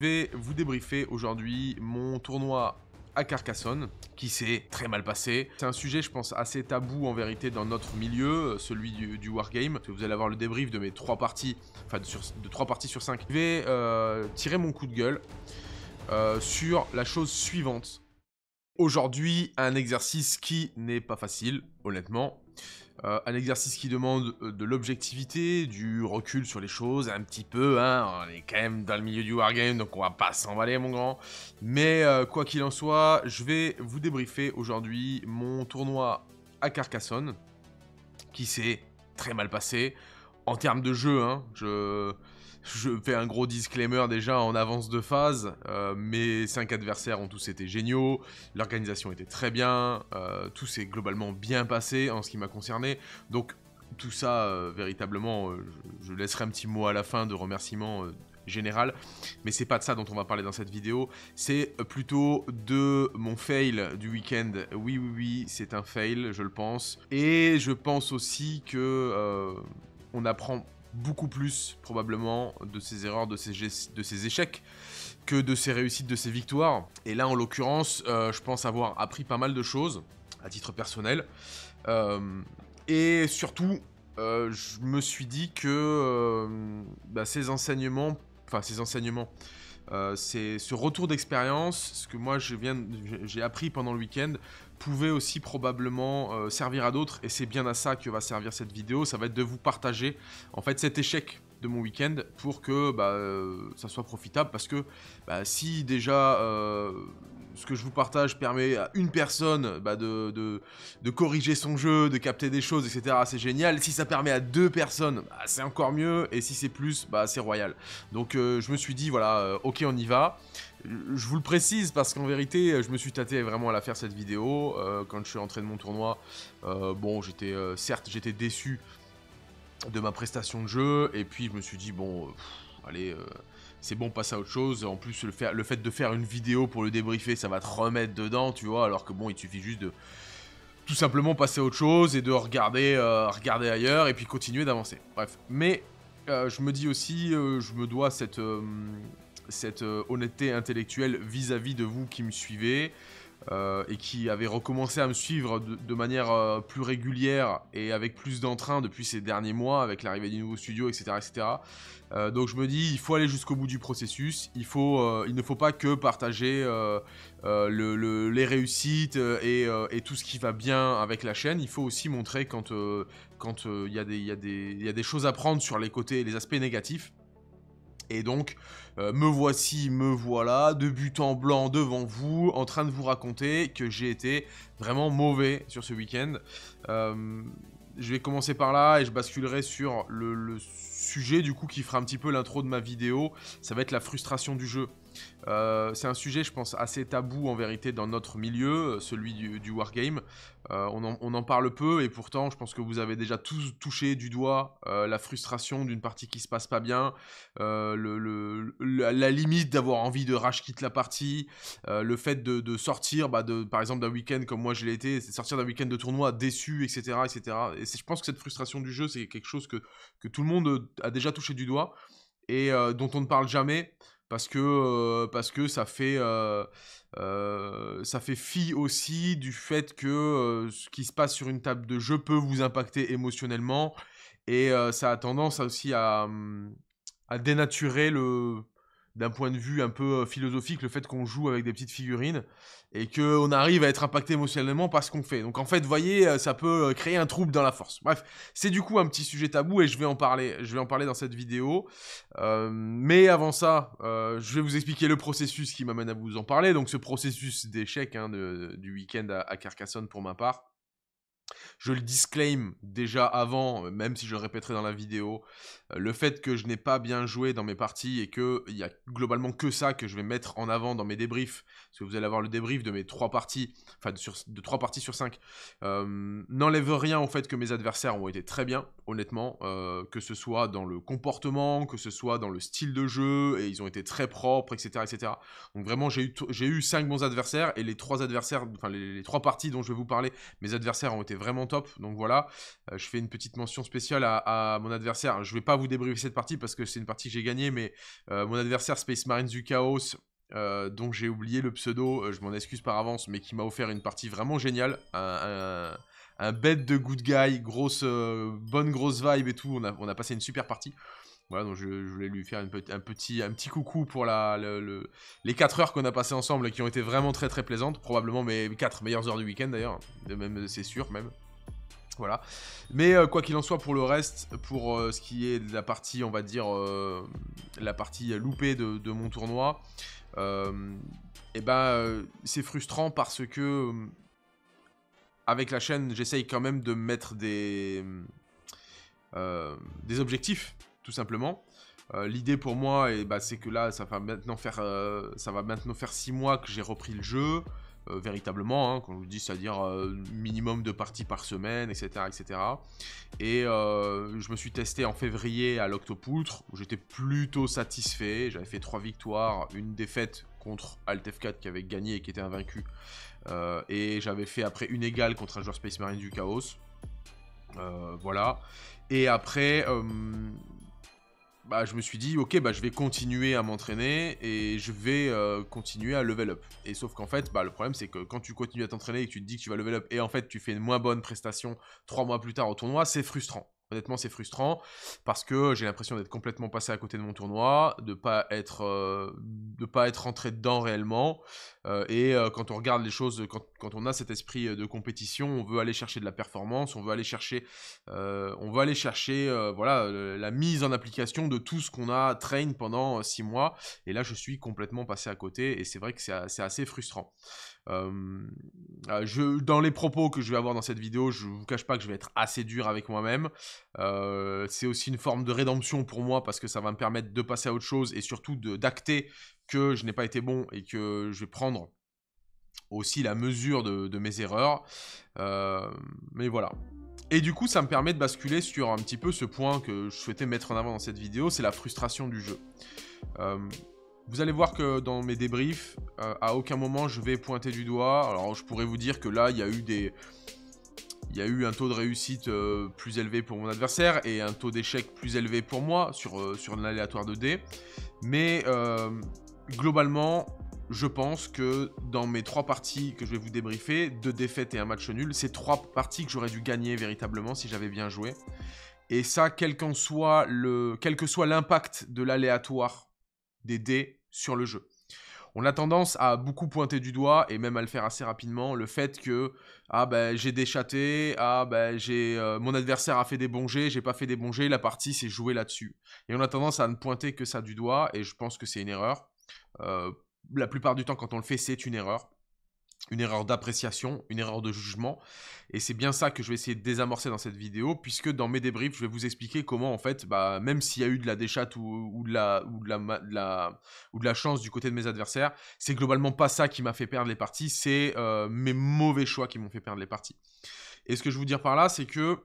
Je vais vous débriefer aujourd'hui mon tournoi à Carcassonne, qui s'est très mal passé. C'est un sujet, je pense, assez tabou en vérité dans notre milieu, euh, celui du, wargame. Vous allez avoir le débrief de mes trois parties, enfin de, trois parties sur cinq. Je vais euh, tirer mon coup de gueule euh, sur la chose suivante. Aujourd'hui, un exercice qui n'est pas facile, honnêtement. Euh, un exercice qui demande euh, de l'objectivité, du recul sur les choses, un petit peu, hein, on est quand même dans le milieu du wargame, donc on va pas s'emballer mon grand. Mais euh, quoi qu'il en soit, je vais vous débriefer aujourd'hui mon tournoi à Carcassonne, qui s'est très mal passé, en termes de jeu, hein, je... Je fais un gros disclaimer déjà en avance de phase. Euh, mes cinq adversaires ont tous été géniaux. L'organisation était très bien. Euh, tout s'est globalement bien passé en ce qui m'a concerné. Donc tout ça, euh, véritablement, je, laisserai un petit mot à la fin de remerciement général, mais c'est pas de ça dont on va parler dans cette vidéo, c'est plutôt de mon fail du week-end. Oui, oui, oui, c'est un fail, je le pense. Et je pense aussi que on apprend beaucoup plus probablement de ses erreurs, de ses, échecs que de ses réussites, de ses victoires. Et là, en l'occurrence, euh, je pense avoir appris pas mal de choses à titre personnel. Euh, et surtout, euh, je me suis dit que bah, ces enseignements, enfin ces enseignements, c'est ce retour d'expérience, ce que moi j'ai appris pendant le week-end, pouvait aussi probablement euh, servir à d'autres, et c'est bien à ça que va servir cette vidéo, ça va être de vous partager en fait cet échec de mon week-end pour que bah, euh, ça soit profitable, parce que bah, si déjà euh, ce que je vous partage permet à une personne bah, de, de, corriger son jeu, de capter des choses, etc., c'est génial, si ça permet à deux personnes, c'est encore mieux, et si c'est plus, bah c'est royal. Donc je me suis dit, voilà, ok on y va je vous le précise parce qu'en vérité, je me suis tâté vraiment à la faire cette vidéo. Euh, quand je suis entré de mon tournoi, euh, bon, j'étais euh, certes, j'étais déçu de ma prestation de jeu. Et puis, je me suis dit, bon, allez, c'est bon, passe à autre chose. En plus, le fait, le fait de faire une vidéo pour le débriefer, ça va te remettre dedans, tu vois. Alors que bon, il suffit juste de tout simplement passer à autre chose et de regarder, regarder ailleurs et puis continuer d'avancer. Bref, mais je me dis aussi, je me dois cette cette euh, honnêteté intellectuelle vis-à-vis de vous qui me suivez. Euh, et qui avez recommencé à me suivre de, manière euh, plus régulière et avec plus d'entrain depuis ces derniers mois, avec l'arrivée du nouveau studio, etc. etc. donc je me dis, il faut aller jusqu'au bout du processus, il, faut, il ne faut pas que partager les réussites et, tout ce qui va bien avec la chaîne, il faut aussi montrer quand il quand, y, y, a des choses à prendre sur les côtés, les aspects négatifs. Et donc, euh, me voici, me voilà, de en blanc devant vous, en train de vous raconter que j'ai été vraiment mauvais sur ce week-end. Euh, je vais commencer par là et je basculerai sur le, le sujet du coup qui fera un petit peu l'intro de ma vidéo. Ça va être la frustration du jeu. Euh, c'est un sujet, je pense, assez tabou en vérité dans notre milieu, euh, celui du, wargame. Euh, on, en, parle peu et pourtant, je pense que vous avez déjà tous touché du doigt la frustration d'une partie qui se passe pas bien, la, limite d'avoir envie de rage quitte la partie, le fait de, sortir, bah, par exemple, d'un week-end comme moi je l'ai été, sortir d'un week-end de tournoi déçu, etc., etc. Et je pense que cette frustration du jeu, c'est quelque chose que, tout le monde a déjà touché du doigt et dont on ne parle jamais parce que euh, parce que ça fait euh, euh, ça fait fi aussi du fait que ce qui se passe sur une table de jeu peut vous impacter émotionnellement et ça a tendance aussi à hum, dénaturer le d'un point de vue un peu euh, philosophique, le fait qu'on joue avec des petites figurines et qu'on arrive à être impacté émotionnellement par ce qu'on fait. Donc en fait, voyez, euh, ça peut euh, créer un trouble dans la force. Bref, c'est du coup un petit sujet tabou et je vais en parler. Je vais en parler dans cette vidéo. mais avant ça, je vais vous expliquer le processus qui m'amène à vous en parler. Donc ce processus d'échec hein, du week-end à Carcassonne pour ma part. Je le disclaim déjà avant, euh, même si je le répéterai dans la vidéo, euh, le fait que je n'ai pas bien joué dans mes parties et qu'il n'y a globalement que ça que je vais mettre en avant dans mes débriefs, parce que vous allez avoir le débrief de mes trois parties, enfin de, sur, trois parties sur cinq, euh, n'enlève rien au fait que mes adversaires ont été très bien, honnêtement, que ce soit dans le comportement, que ce soit dans le style de jeu, et ils ont été très propres, etc. Donc vraiment, j'ai eu, j'ai eu cinq bons adversaires, et les trois adversaires, enfin les trois parties dont je vais vous parler, mes adversaires ont été vraiment top. Donc voilà, euh, je fais une petite mention spéciale à, mon adversaire. Je ne vais pas vous débriefer cette partie parce que c'est une partie que j'ai gagnée, mais euh, mon adversaire Space Marines du Chaos, euh, dont j'ai oublié le pseudo, je m'en excuse par avance, mais qui m'a offert une partie vraiment géniale. Un, bête de good guy, grosse, bonne grosse vibe et tout. on a passé une super partie. Voilà, donc je, voulais lui faire un, petit, un petit coucou pour la, les 4 heures qu'on a passées ensemble qui ont été vraiment très très plaisantes. Probablement mes 4 meilleures heures du week-end d'ailleurs, c'est sûr même. Voilà. Mais euh, quoi qu'il en soit, pour le reste, pour euh, ce qui est de la partie, on va dire, euh, la partie loupée de, mon tournoi, et eh ben, c'est frustrant parce que, avec la chaîne, j'essaye quand même de mettre des, des objectifs tout simplement. Euh, l'idée pour moi, et eh bah, ben, c'est que là, ça va maintenant faire, euh, ça va maintenant faire six mois que j'ai repris le jeu, euh, véritablement, hein, quand je dis, c'est-à-dire minimum de parties par semaine, etc. etc. Et je me suis testé en février à l'Octopoultre, où j'étais plutôt satisfait. J'avais fait trois victoires, une défaite contre Altef4 qui avait gagné et qui était invaincu. et j'avais fait après une égale contre un joueur Space Marine du Chaos. voilà. Et après, bah, je me suis dit, ok, bah, je vais continuer à m'entraîner et je vais euh, continuer à level up. Et sauf qu'en fait, bah, le problème, c'est que quand tu continues à t'entraîner et que tu te dis que tu vas level up et en fait, tu fais une moins bonne prestation trois mois plus tard au tournoi, c'est frustrant. Honnêtement, c'est frustrant parce que j'ai l'impression d'être complètement passé à côté de mon tournoi, de pas être, euh, pas être rentré dedans réellement. Euh, et euh, quand on regarde les choses, quand, on a cet esprit de compétition, on veut aller chercher de la performance, on veut aller chercher, on veut aller chercher, voilà, la mise en application de tout ce qu'on a train pendant six mois. Et là, je suis complètement passé à côté et c'est vrai que c'est assez frustrant. Ah, dans les propos que je vais avoir dans cette vidéo, je vous cache pas que je vais être assez dur avec moi-même. Euh, c'est aussi une forme de rédemption pour moi parce que ça va me permettre de passer à autre chose et surtout d'acter que je n'ai pas été bon et que je vais prendre aussi la mesure de, mes erreurs. Euh, mais voilà. Et du coup, ça me permet de basculer sur un petit peu ce point que je souhaitais mettre en avant dans cette vidéo, c'est la frustration du jeu. Vous allez voir que dans mes débriefs, euh, à aucun moment je vais pointer du doigt. Alors je pourrais vous dire que là, il y a eu des... Il y eu un taux de réussite euh, plus élevé pour mon adversaire et un taux d'échec plus élevé pour moi sur, euh, sur l'aléatoire de dés. Mais globalement, je pense que dans mes trois parties que je vais vous débriefer, deux défaites et un match nul, c'est trois parties que j'aurais dû gagner véritablement si j'avais bien joué. Et ça, quel, soit le, quel que soit l'impact de l'aléatoire des dés sur le jeu. On a tendance à beaucoup pointer du doigt, et même à le faire assez rapidement, le fait que ah ben j'ai déchaté, ah ben j'ai euh, mon adversaire a fait des bons j'ai pas fait des bons la partie s'est jouée là-dessus. Et on a tendance à ne pointer que ça du doigt, et je pense que c'est une erreur. Euh, la plupart du temps, quand on le fait, c'est une erreur une erreur d'appréciation, une erreur de jugement. Et c'est bien ça que je vais essayer de désamorcer dans cette vidéo, puisque dans mes débriefs, je vais vous expliquer comment, en fait, bah, même s'il y a eu de la déchatte ou, de la, ou, de la, ou de la chance du côté de mes adversaires, c'est globalement pas ça qui m'a fait perdre les parties, c'est euh, mes mauvais choix qui m'ont fait perdre les parties. Et ce que je veux vous dire par là, c'est que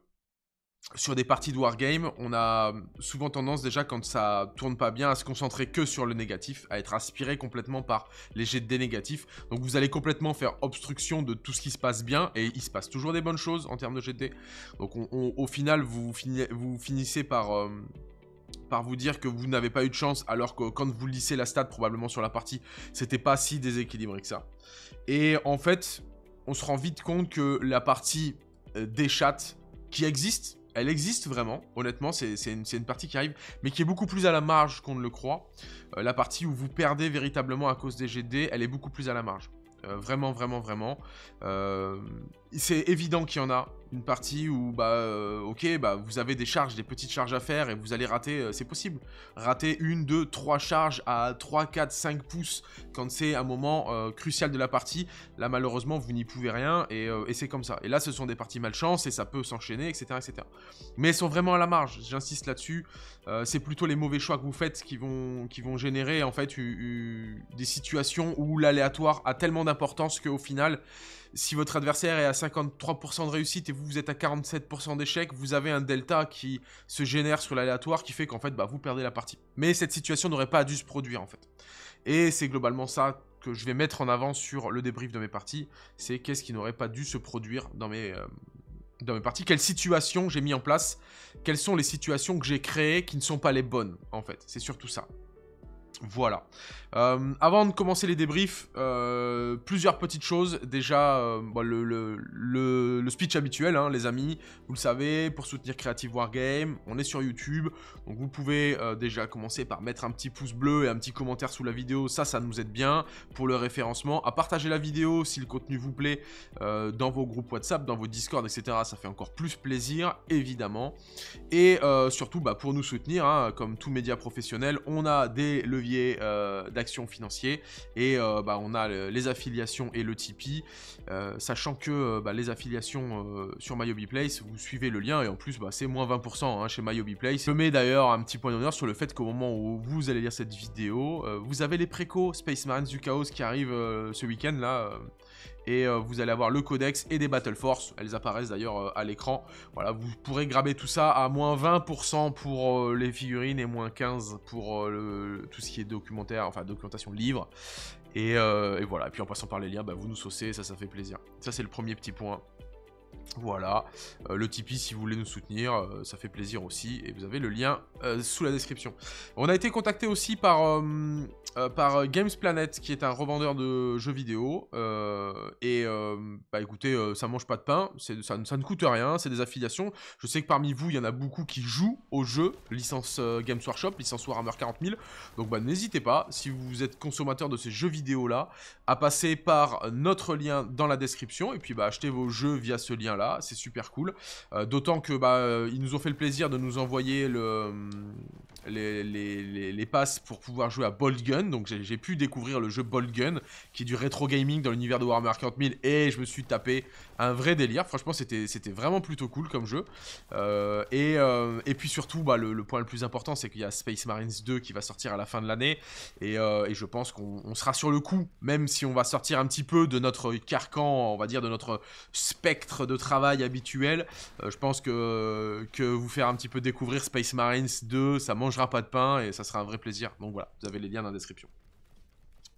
sur des parties de wargame, on a souvent tendance déjà quand ça tourne pas bien à se concentrer que sur le négatif, à être aspiré complètement par les jets de dés négatifs. Donc vous allez complètement faire obstruction de tout ce qui se passe bien et il se passe toujours des bonnes choses en termes de jet de Donc au final vous, vous finissez euh, par... vous dire que vous n'avez pas eu de chance alors que quand vous lissez la stat probablement sur la partie c'était pas si déséquilibré que ça et en fait on se rend vite compte que la partie euh, des chats qui existe elle existe vraiment, honnêtement, c'est une, partie qui arrive, mais qui est beaucoup plus à la marge qu'on ne le croit. Euh, la partie où vous perdez véritablement à cause des GD, elle est beaucoup plus à la marge. Euh, vraiment, vraiment, vraiment. Euh, c'est évident qu'il y en a une partie où, bah, euh, ok, bah, vous avez des charges, des petites charges à faire et vous allez rater, euh, c'est possible. Rater une, deux, trois charges à 3, 4, 5 pouces quand c'est un moment euh, crucial de la partie. Là, malheureusement, vous n'y pouvez rien et, c'est comme ça. Et là, ce sont des parties malchance et ça peut s'enchaîner, etc., etc. Mais elles sont vraiment à la marge, j'insiste là-dessus. c'est plutôt les mauvais choix que vous faites qui vont, qui vont générer, en fait, des situations où l'aléatoire a tellement d'importance qu'au final, si votre adversaire est à 53% de réussite et vous, vous êtes à 47% d'échec, vous avez un delta qui se génère sur l'aléatoire qui fait qu'en fait, bah, vous perdez la partie. Mais cette situation n'aurait pas dû se produire, en fait. Et c'est globalement ça que je vais mettre en avant sur le débrief de mes parties, c'est qu'est-ce qui n'aurait pas dû se produire dans mes, euh, dans mes parties, quelles situations j'ai mis en place, quelles sont les situations que j'ai créées qui ne sont pas les bonnes, en fait. C'est surtout ça. Voilà. Euh, avant de commencer les débriefs, euh, plusieurs petites choses. Déjà, euh, le, speech habituel, hein, les amis. Vous le savez, pour soutenir Creative Wargame, on est sur YouTube. Donc vous pouvez déjà commencer par mettre un petit pouce bleu et un petit commentaire sous la vidéo. Ça, ça nous aide bien pour le référencement. À partager la vidéo si le contenu vous plaît dans vos groupes WhatsApp, dans vos Discord, etc. Ça fait encore plus plaisir, évidemment. Et surtout, bah, pour nous soutenir, hein, comme tout média professionnel, on a des leviers d'activité financiers. Et euh, bah, on a les affiliations et le Tipeee. Euh, sachant que euh, bah, les affiliations sur Myobiplace Place, vous suivez le lien et en plus bah, c'est moins 20% hein, chez Myobiplace Place. Je mets d'ailleurs un petit point d'honneur sur le fait qu'au moment où vous allez lire cette vidéo, vous avez les préco Space Marines du Chaos qui arrivent ce week-end là et euh, vous allez avoir le codex et des Battle Force. Elles apparaissent d'ailleurs euh, à l'écran. Voilà, vous pourrez graber tout ça à moins 20% pour euh, les figurines et moins 15% pour tout ce qui est documentaire, enfin documentation livre. Et, voilà, et puis en passant par les liens, bah, vous nous saucez, ça, ça fait plaisir. Ça, c'est le premier petit point. Voilà, euh, le Tipeee si vous voulez nous soutenir, euh, ça fait plaisir aussi, et vous avez le lien euh, sous la description. On a été contacté aussi par, par Games Planet, qui est un revendeur de jeux vidéo, et bah écoutez, ça mange pas de pain, ça, ça ne coûte rien, c'est des affiliations. Je sais que parmi vous, il y en a beaucoup qui jouent aux jeux, licence Games Workshop, licence Warhammer 40 000, donc bah n'hésitez pas, si vous êtes consommateur de ces jeux vidéo-là, à passer par notre lien dans la description, et puis bah acheter vos jeux via ce lien c'est super cool. Euh, d'autant que bah, euh, ils nous ont fait le plaisir de nous envoyer euh, les, passes pour pouvoir jouer à Bold Gun. Donc j'ai pu découvrir le jeu Bold Gun, qui est du rétro gaming dans l'univers de Warhammer 40 000. Et je me suis tapé un vrai délire. Franchement, c'était vraiment plutôt cool comme jeu. Euh, euh, et, puis surtout, bah, le, point le plus important, c'est qu'il y a Space Marines 2 qui va sortir à la fin de l'année. Et, euh, je pense qu'on sera sur le coup, même si on va sortir un petit peu de notre carcan, on va dire, de notre spectre de travail habituel. je pense que, que vous faire un petit peu découvrir Space Marines 2, ça mangera pas de pain et ça sera un vrai plaisir. Donc voilà, vous avez les liens dans la description.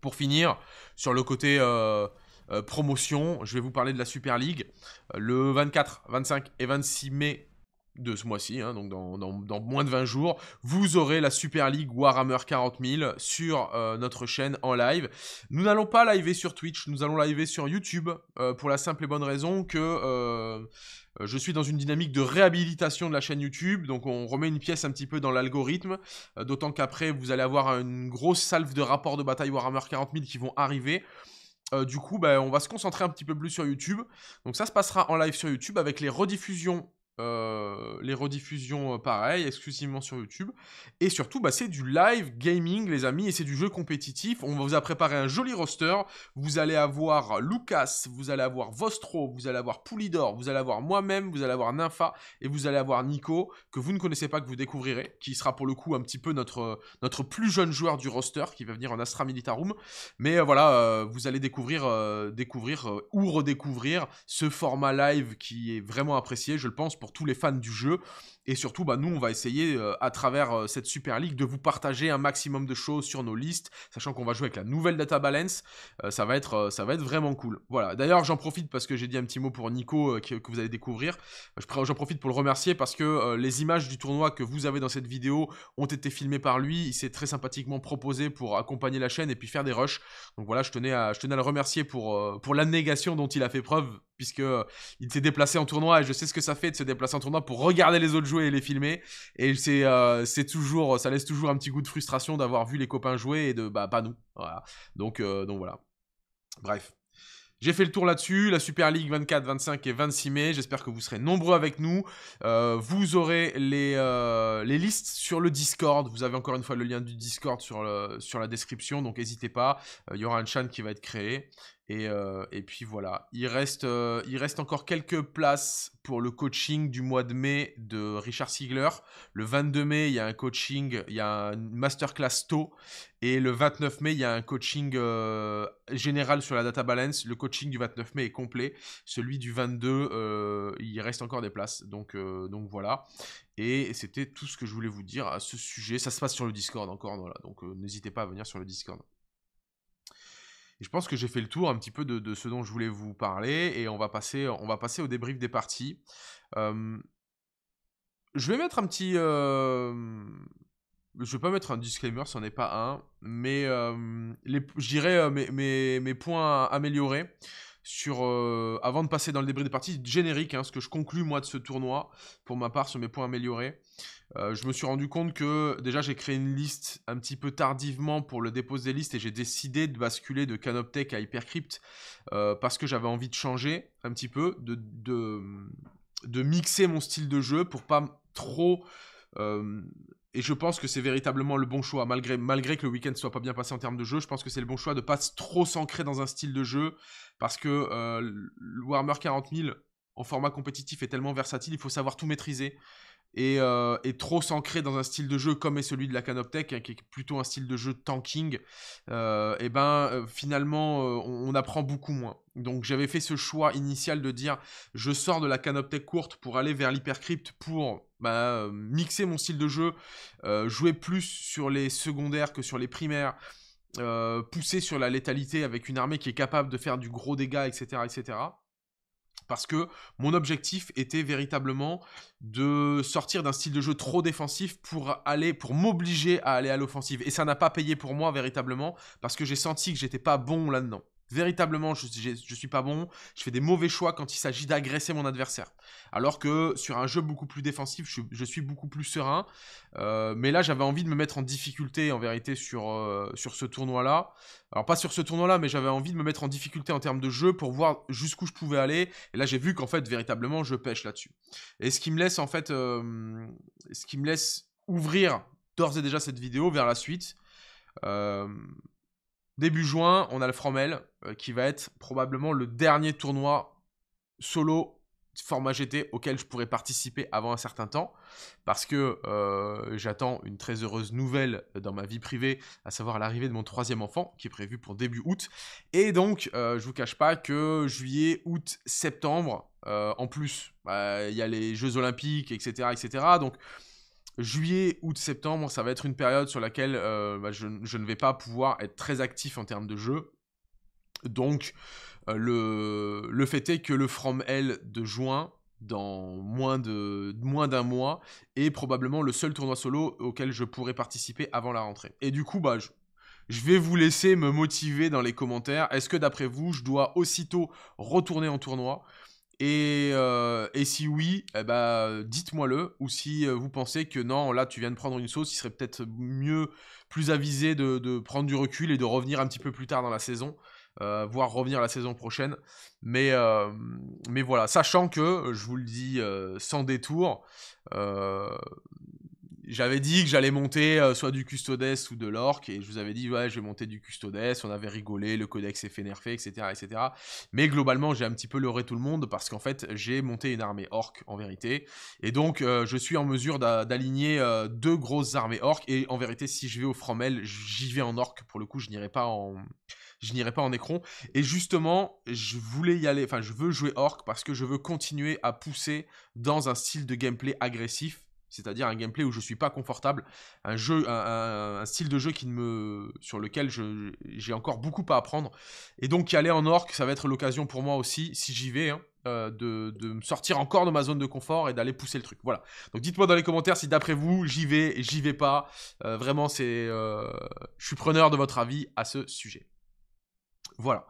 Pour finir, sur le côté... Euh, promotion. Je vais vous parler de la Super League euh, le 24, 25 et 26 mai de ce mois-ci, hein, donc dans, moins de 20 jours, vous aurez la Super League Warhammer 40 000 sur euh, notre chaîne en live. Nous n'allons pas liver sur Twitch, nous allons liver sur YouTube, pour la simple et bonne raison que je suis dans une dynamique de réhabilitation de la chaîne YouTube, donc on remet une pièce un petit peu dans l'algorithme, d'autant qu'après vous allez avoir une grosse salve de rapports de bataille Warhammer 40 000 qui vont arriver. Euh, du coup, ben, on va se concentrer un petit peu plus sur YouTube. Donc ça se passera en live sur YouTube avec les rediffusions euh, les rediffusions, pareilles euh, pareil, exclusivement sur YouTube. Et surtout, bah, c'est du live gaming, les amis, et c'est du jeu compétitif. On vous a préparé un joli roster. Vous allez avoir Lucas, vous allez avoir Vostro, vous allez avoir Poulidor, vous allez avoir moi-même, vous allez avoir Nympha, et vous allez avoir Nico, que vous ne connaissez pas, que vous découvrirez, qui sera pour le coup un petit peu notre, notre plus jeune joueur du roster, qui va venir en Astra Militarum. Mais euh, voilà, vous allez découvrir, découvrir ou redécouvrir ce format live qui est vraiment apprécié, je le pense, pour pour tous les fans du jeu. Et surtout, bah, nous, on va essayer, euh, à travers euh, cette Super League, de vous partager un maximum de choses sur nos listes, sachant qu'on va jouer avec la nouvelle Data Balance. Euh, ça, va être, ça va être vraiment cool. Voilà. D'ailleurs, j'en profite parce que j'ai dit un petit mot pour Nico que, vous allez découvrir. J'en profite pour le remercier parce que les images du tournoi que vous avez dans cette vidéo ont été filmées par lui. Il s'est très sympathiquement proposé pour accompagner la chaîne et puis faire des rushs. Donc voilà, je tenais à, je tenais à le remercier pour, pour l'abnégation dont il a fait preuve, puisque il s'est déplacé en tournoi et je sais ce que ça fait de se déplacer en tournoi pour regarder les autres joueurs et les filmer. Et c'est euh, c'est toujours, ça laisse toujours un petit goût de frustration d'avoir vu les copains jouer et de bah pas nous. Voilà. Donc euh, donc voilà. Bref. J'ai fait le tour là-dessus, la Super League 24, 25 et 26 mai, j'espère que vous serez nombreux avec nous. Euh, vous aurez les, les, listes sur le Discord, vous avez encore une fois le lien du Discord sur, le, sur la description, donc n'hésitez pas, il y aura un chat qui va être créé. Euh, et, puis voilà, il reste, euh, il reste encore quelques places pour le coaching du mois de mai de Richard Siegler. Le 22 mai, il y a un coaching, il y a une masterclass tôt. Et le 29 mai, il y a un coaching euh, général sur la data balance. Le coaching du 29 mai est complet. Celui du 22, il reste encore des places. Donc, donc voilà. Et c'était tout ce que je voulais vous dire à ce sujet. Ça se passe sur le Discord encore, Donc n'hésitez pas à venir sur le Discord je pense que j'ai fait le tour un petit peu de, ce dont je voulais vous parler et on va passer, on va passer au débrief des parties. je vais mettre un petit... Euh, je vais pas mettre un disclaimer, ce n'est pas un, mais euh, je dirais mes, points améliorés sur avant de passer dans le débrief des parties générique, hein, ce que je conclus moi de ce tournoi, pour ma part, sur mes points améliorés. Euh, je me suis rendu compte que déjà j'ai créé une liste un petit peu tardivement pour le dépôt des listes et j'ai décidé de basculer de Canoptech à Hypercrypt euh, parce que j'avais envie de changer un petit peu, de, de, mixer mon style de jeu pour pas trop... Euh, et je pense que c'est véritablement le bon choix, malgré, malgré que le week-end soit pas bien passé en termes de jeu, je pense que c'est le bon choix de pas trop s'ancrer dans un style de jeu, parce que le Warhammer 40 en format compétitif est tellement versatile, il faut savoir tout maîtriser. Euh, et, trop s'ancrer dans un style de jeu comme est celui de la Canoptech, hein, qui est plutôt un style de jeu tanking, et euh, eh ben euh, finalement on, apprend beaucoup moins. Donc j'avais fait ce choix initial de dire je sors de la Canoptech courte pour aller vers l'hypercrypte pour bah, mixer mon style de jeu, jouer plus sur les secondaires que sur les primaires. pousser sur la létalité avec une armée qui est capable de faire du gros dégâts, etc. etc parce que mon objectif était véritablement de sortir d'un style de jeu trop défensif pour aller, pour m'obliger à aller à l'offensive. Et ça n'a pas payé pour moi véritablement, parce que j'ai senti que j'étais pas bon là-dedans. Véritablement, je, je, suis pas bon, je fais des mauvais choix quand il s'agit d'agresser mon adversaire. Alors que sur un jeu beaucoup plus défensif, je, suis beaucoup plus serein. Euh, mais là, j'avais envie de me mettre en difficulté, en vérité, sur, euh, sur ce tournoi-là. Alors pas sur ce tournoi-là, mais j'avais envie de me mettre en difficulté en termes de jeu pour voir jusqu'où je pouvais aller. Et là, j'ai vu qu'en fait, véritablement, je pêche là-dessus. Et ce qui me laisse, en fait, euh, ce qui me laisse ouvrir d'ores et déjà cette vidéo vers la suite. Début juin, on a le Fromel, euh, qui va être probablement le dernier tournoi solo format GT auquel je pourrais participer avant un certain temps, parce que euh, j'attends une très heureuse nouvelle dans ma vie privée, à savoir l'arrivée de mon troisième enfant, qui est prévu pour début août. Et donc, je euh, je vous cache pas que juillet, août, septembre, en plus, bah, il y a les Jeux Olympiques, etc., etc. Donc, juillet, août, septembre, ça va être une période sur laquelle bah, je, je ne vais pas pouvoir être très actif en termes de jeu, donc, euh, le, fait est que le From L de juin, dans moins moins d'un mois, est probablement le seul tournoi solo auquel je pourrais participer avant la rentrée. Et du coup, bah, je, vais vous laisser me motiver dans les commentaires. Est-ce que d'après vous, je dois aussitôt retourner en tournoi euh, et, si oui, eh ben, dites-moi le. Ou si euh, vous pensez que non, là tu viens de prendre une sauce, il serait peut-être mieux, plus avisé de, prendre du recul et de revenir un petit peu plus tard dans la saison. Voir euh, voire revenir la saison prochaine. Mais, euh, mais voilà, sachant que, je vous le dis euh, sans détour, j'avais dit que j'allais monter soit du Custodes ou de l'Orc, et je vous avais dit, ouais, je vais monter du Custodes, on avait rigolé, le codex est fait nerfer, etc., etc. Mais globalement, j'ai un petit peu leurré tout le monde, parce qu'en fait, j'ai monté une armée Orc, en vérité, et donc, je suis en mesure d'aligner deux grosses armées Orc, et en vérité, si je vais au Fromel, j'y vais en Orc, pour le coup, je n'irai pas en je n'irai pas en écran. Et justement, je voulais y aller, enfin je veux jouer Orc parce que je veux continuer à pousser dans un style de gameplay agressif c'est-à-dire un gameplay où je suis pas confortable, un jeu, un, style de jeu qui ne me, sur lequel j'ai encore beaucoup à apprendre. Et donc y aller en orc, ça va être l'occasion pour moi aussi, si j'y vais, hein, euh, de, de, me sortir encore de ma zone de confort et d'aller pousser le truc. Voilà. Donc dites-moi dans les commentaires si d'après vous j'y vais, j'y vais pas. Euh, vraiment, c'est, euh, je suis preneur de votre avis à ce sujet. Voilà.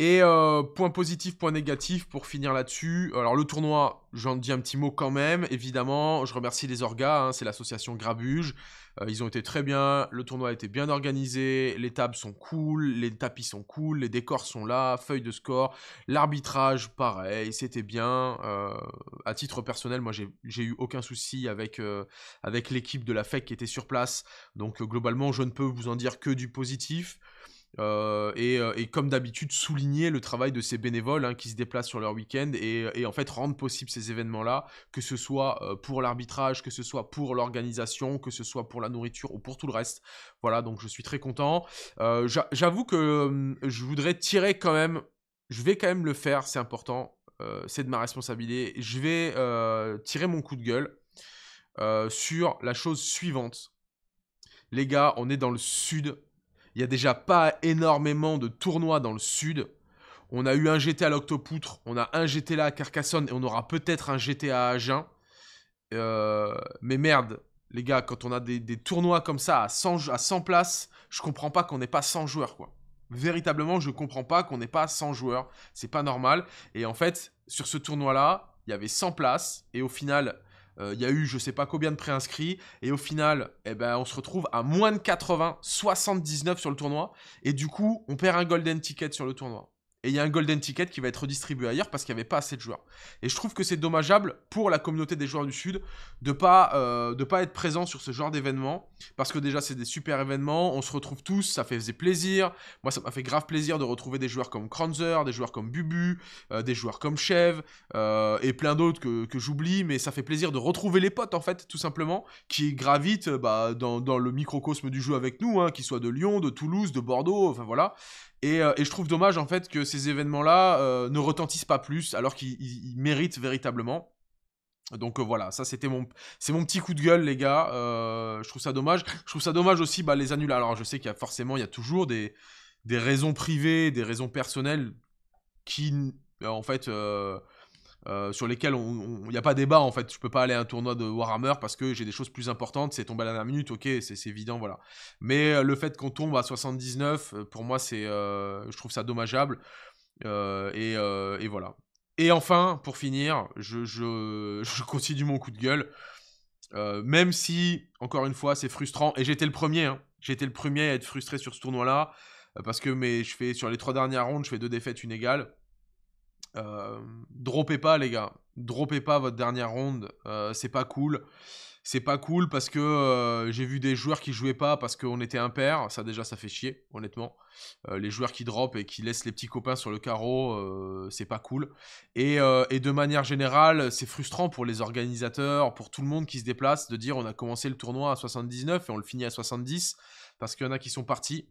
Et euh, point positif, point négatif, pour finir là-dessus. Alors le tournoi, j'en dis un petit mot quand même, évidemment. Je remercie les orgas, hein, c'est l'association Grabuge. Euh, ils ont été très bien, le tournoi a été bien organisé, les tables sont cool, les tapis sont cool, les décors sont là, feuilles de score, l'arbitrage, pareil, c'était bien. Euh, à titre personnel, moi j'ai eu aucun souci avec, avec l'équipe de la FEC qui était sur place. Donc globalement, je ne peux vous en dire que du positif. Euh, euh, et, comme d'habitude souligner le travail de ces bénévoles hein, qui se déplacent sur leur week-end euh, et, en fait rendre possible ces événements-là, que ce soit pour l'arbitrage, que ce soit pour l'organisation, que ce soit pour la nourriture ou pour tout le reste. Voilà, donc je suis très content. J'avoue que je voudrais tirer quand même, je vais quand même le faire, c'est important, c'est de ma responsabilité, je vais tirer mon coup de gueule sur la chose suivante. Les gars, on est dans le sud il n'y a déjà pas énormément de tournois dans le sud. On a eu un GT à l'Octopoutre, on a un GT là à Carcassonne et on aura peut-être un GT à Agen. Euh, mais merde, les gars, quand on a des, tournois comme ça à 100, à 100 places, je comprends pas qu'on n'ait pas 100 joueurs, quoi. Véritablement, je comprends pas qu'on n'ait pas 100 joueurs. C'est pas normal. Et en fait, sur ce tournoi-là, il y avait 100 places. Et au final, euh, il y a eu je sais pas combien de préinscrits, et au final, eh ben, on se retrouve à moins de 80, 79 sur le tournoi, et du coup, on perd un golden ticket sur le tournoi et il y a un golden ticket qui va être redistribué ailleurs parce qu'il n'y avait pas assez de joueurs. Et je trouve que c'est dommageable pour la communauté des joueurs du Sud de pas euh, pas être présent sur ce genre d'événement parce que déjà c'est des super événements, on se retrouve tous, ça faisait plaisir. Moi ça m'a fait grave plaisir de retrouver des joueurs comme Kranzer, des joueurs comme Bubu, euh, des joueurs comme Chev euh, et plein d'autres que, j'oublie, mais ça fait plaisir de retrouver les potes en fait tout simplement qui gravitent bah, dans, le microcosme du jeu avec nous, hein, qu'ils soient de Lyon, de Toulouse, de Bordeaux, enfin voilà. Euh, et, je trouve dommage en fait que ces événements-là euh, ne retentissent pas plus alors qu'ils méritent véritablement. Donc euh, voilà, ça c'était mon, c'est mon petit coup de gueule les gars. je trouve ça dommage. Je trouve ça dommage aussi bah, les annulations. Alors je sais qu'il y a forcément, il y a toujours des, des raisons privées, des raisons personnelles qui en fait euh, sur lesquels il n'y a pas débat en fait. Je peux pas aller à un tournoi de Warhammer parce que j'ai des choses plus importantes. C'est tomber à la dernière minute, ok, c'est évident, voilà. Mais euh, le fait qu'on tombe à 79, euh, pour moi, c'est, je trouve ça dommageable. et, voilà. Et enfin, pour finir, je, je, continue mon coup de gueule. même si, encore une fois, c'est frustrant, et j'étais le premier, hein. j'étais le premier à être frustré sur ce tournoi-là, parce que mais je fais, sur les trois dernières rondes, je fais deux défaites, une égale. Euh, dropez pas, les gars. Dropez pas votre dernière ronde. Euh, c'est pas cool. C'est pas cool parce que euh, j'ai vu des joueurs qui jouaient pas parce qu'on était impair. Ça, déjà, ça fait chier, honnêtement. les joueurs qui dropent et qui laissent les petits copains sur le carreau, c'est pas cool. Et, de manière générale, c'est frustrant pour les organisateurs, pour tout le monde qui se déplace, de dire on a commencé le tournoi à 79 et on le finit à 70 parce qu'il y en a qui sont partis.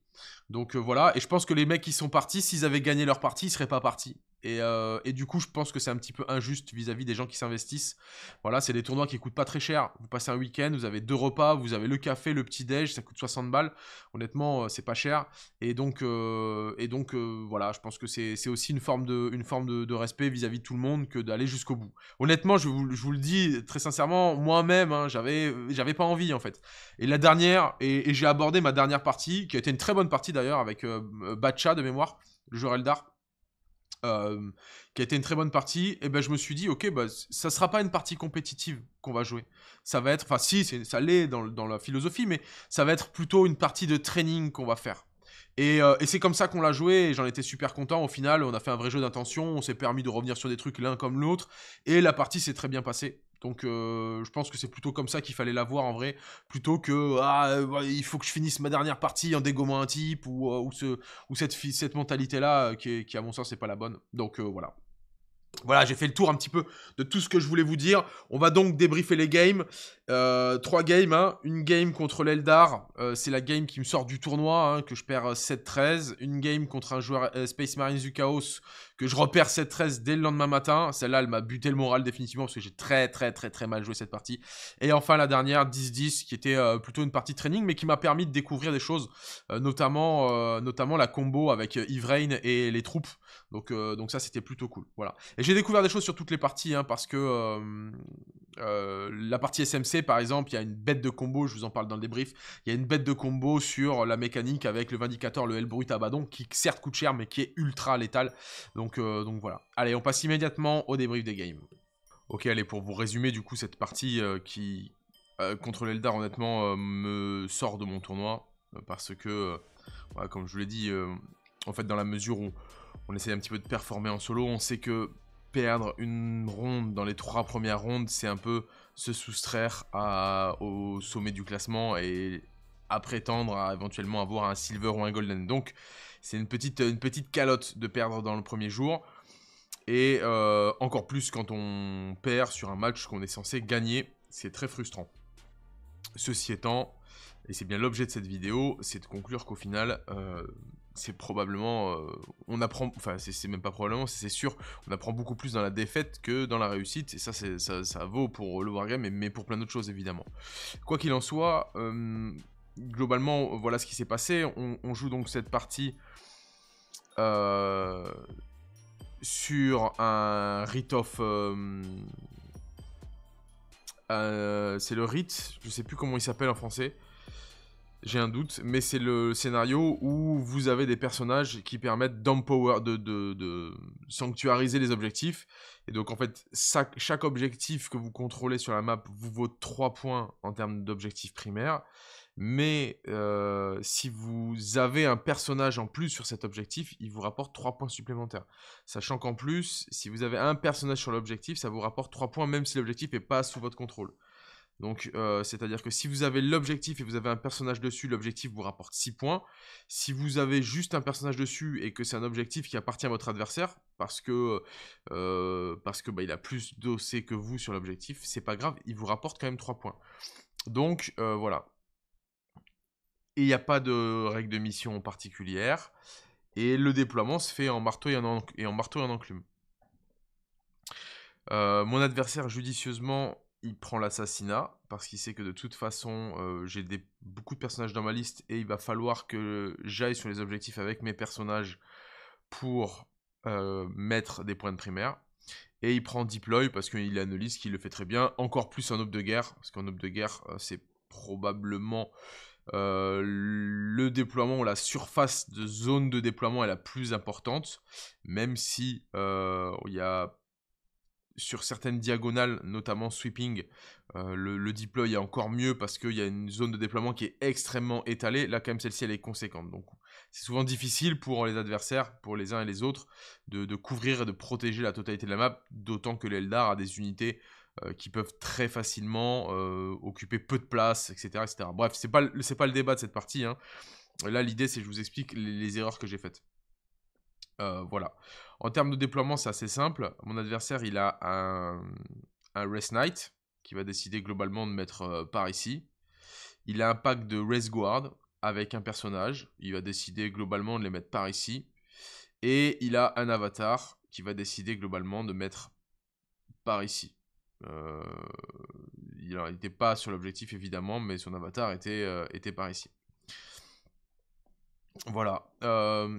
Donc voilà, et je pense que les mecs qui sont partis, s'ils avaient gagné leur partie, ils seraient pas partis. Euh, et, du coup, je pense que c'est un petit peu injuste vis-à-vis des gens qui s'investissent. Voilà, c'est des tournois qui coûtent pas très cher. Vous passez un week-end, vous avez deux repas, vous avez le café, le petit-déj, ça coûte 60 balles. Honnêtement, euh, c'est pas cher. Et donc, euh, voilà, je pense que c'est aussi une forme de, respect vis-à-vis de tout le monde que d'aller jusqu'au bout. Honnêtement, je vous, le dis très sincèrement, moi-même, hein, j'avais pas envie en fait. Et la dernière, et, j'ai abordé ma dernière partie, qui a été une très bonne partie d'ailleurs avec Batcha de mémoire, le joueur Eldar euh, qui a été une très bonne partie, et ben je me suis dit, ok, bah, ça sera pas une partie compétitive qu'on va jouer. Ça va être, enfin si, ça l'est dans, la philosophie, mais ça va être plutôt une partie de training qu'on va faire. Et, euh, et c'est comme ça qu'on l'a joué, et j'en étais super content. Au final, on a fait un vrai jeu d'intention, on s'est permis de revenir sur des trucs l'un comme l'autre, et la partie s'est très bien passée. Donc euh, je pense que c'est plutôt comme ça qu'il fallait la voir en vrai, plutôt que ah euh, bah, il faut que je finisse ma dernière partie en dégommant un type ou, euh, ou, ce, ou cette, cette mentalité là qui, à mon sens n'est pas la bonne. Donc voilà. Voilà, j'ai fait le tour un petit peu de tout ce que je voulais vous dire. On va donc débriefer les games. trois games, hein. une game contre l'Eldar, c'est la game qui me sort du tournoi, hein, que je perds 7-13. Une game contre un joueur Space Marines du Chaos, je repère cette 13 dès le lendemain matin. Celle-là, elle m'a buté le moral définitivement parce que j'ai très très très très mal joué cette partie. Et enfin la dernière, 10-10, qui était euh, plutôt une partie training, mais qui m'a permis de découvrir des choses, euh, notamment, euh, notamment la combo avec Ivrain et les troupes. Donc, donc ça, c'était plutôt cool. Voilà. Et j'ai découvert des choses sur toutes les parties, hein, parce que la partie SMC, par exemple, il y a une bête de combo, je vous en parle dans le débrief, il y a une bête de combo sur la mécanique avec le Vindicator, le Hellbrut Abaddon, qui certes coûte cher, mais qui est ultra létal. Donc euh, donc, voilà. Allez, on passe immédiatement au débrief des games. Ok, allez, pour vous résumer du coup cette partie euh, qui, euh, contre l'Eldar, honnêtement, me sort de mon tournoi. parce que, comme je vous l'ai dit, en fait, dans la mesure où on essaie un petit peu de performer en solo, on sait que perdre une ronde dans les trois premières rondes, c'est un peu se soustraire au sommet du classement et à prétendre à éventuellement avoir un silver ou un golden. Donc, c'est une petite, une petite calotte de perdre dans le premier jour. Et euh, encore plus quand on perd sur un match qu'on est censé gagner, c'est très frustrant. Ceci étant, et c'est bien l'objet de cette vidéo, c'est de conclure qu'au final, euh, c'est probablement, euh, on apprend, enfin c'est même pas probablement, c'est sûr, on apprend beaucoup plus dans la défaite que dans la réussite, et ça ça, vaut pour le Wargame, mais, pour plein d'autres choses évidemment. Quoi qu'il en soit, globalement, voilà ce qui s'est passé. On, joue donc cette partie euh, sur un rite of... Euh, euh, c'est le rite, je sais plus comment il s'appelle en français. J'ai un doute, mais c'est le scénario où vous avez des personnages qui permettent d'empower, de sanctuariser les objectifs et donc en fait, chaque, objectif que vous contrôlez sur la map vous vaut 3 points en termes d'objectif primaires. Mais euh, si vous avez un personnage en plus sur cet objectif, il vous rapporte 3 points supplémentaires. Sachant qu'en plus, si vous avez un personnage sur l'objectif, ça vous rapporte 3 points même si l'objectif n'est pas sous votre contrôle. Donc, euh, c'est-à-dire que si vous avez l'objectif et vous avez un personnage dessus, l'objectif vous rapporte 6 points. Si vous avez juste un personnage dessus et que c'est un objectif qui appartient à votre adversaire, parce que euh, parce que bah, il a plus d'OC que vous sur l'objectif, c'est pas grave, il vous rapporte quand même 3 points. Donc, euh, voilà. Et il n'y a pas de règle de mission particulière. Et le déploiement se fait en marteau et en, en marteau et en enclume. mon adversaire judicieusement il prend l'assassinat parce qu'il sait que de toute façon euh, j'ai beaucoup de personnages dans ma liste et il va falloir que j'aille sur les objectifs avec mes personnages pour euh, mettre des points de primaire. Et il prend Deploy parce qu'il analyse qui le fait très bien, encore plus en aube de guerre, parce qu'en aube de guerre euh, c'est probablement le déploiement ou la surface de zone de déploiement est la plus importante, même si il y a sur certaines diagonales, notamment sweeping, euh, le, deploy est encore mieux parce qu'il y a une zone de déploiement qui est extrêmement étalée. Là, quand même, celle-ci, elle est conséquente. Donc, c'est souvent difficile pour les adversaires, pour les uns et les autres, de, couvrir et de protéger la totalité de la map, d'autant que l'Eldar a des unités euh, qui peuvent très facilement euh, occuper peu de place, etc. Bref, c'est pas, pas le débat de cette partie. Hein. Là, l'idée, c'est que je vous explique les, les erreurs que j'ai faites. voilà. En termes de déploiement, c'est assez simple. Mon adversaire, il a un, un Knight qui va décider globalement de mettre euh, par ici. Il a un pack de Rest Guard avec un personnage. Il va décider globalement de les mettre par ici. Et il a un avatar qui va décider globalement de mettre par ici. Euh, il n'était pas sur l'objectif évidemment, mais son avatar était, euh, était par ici. Voilà,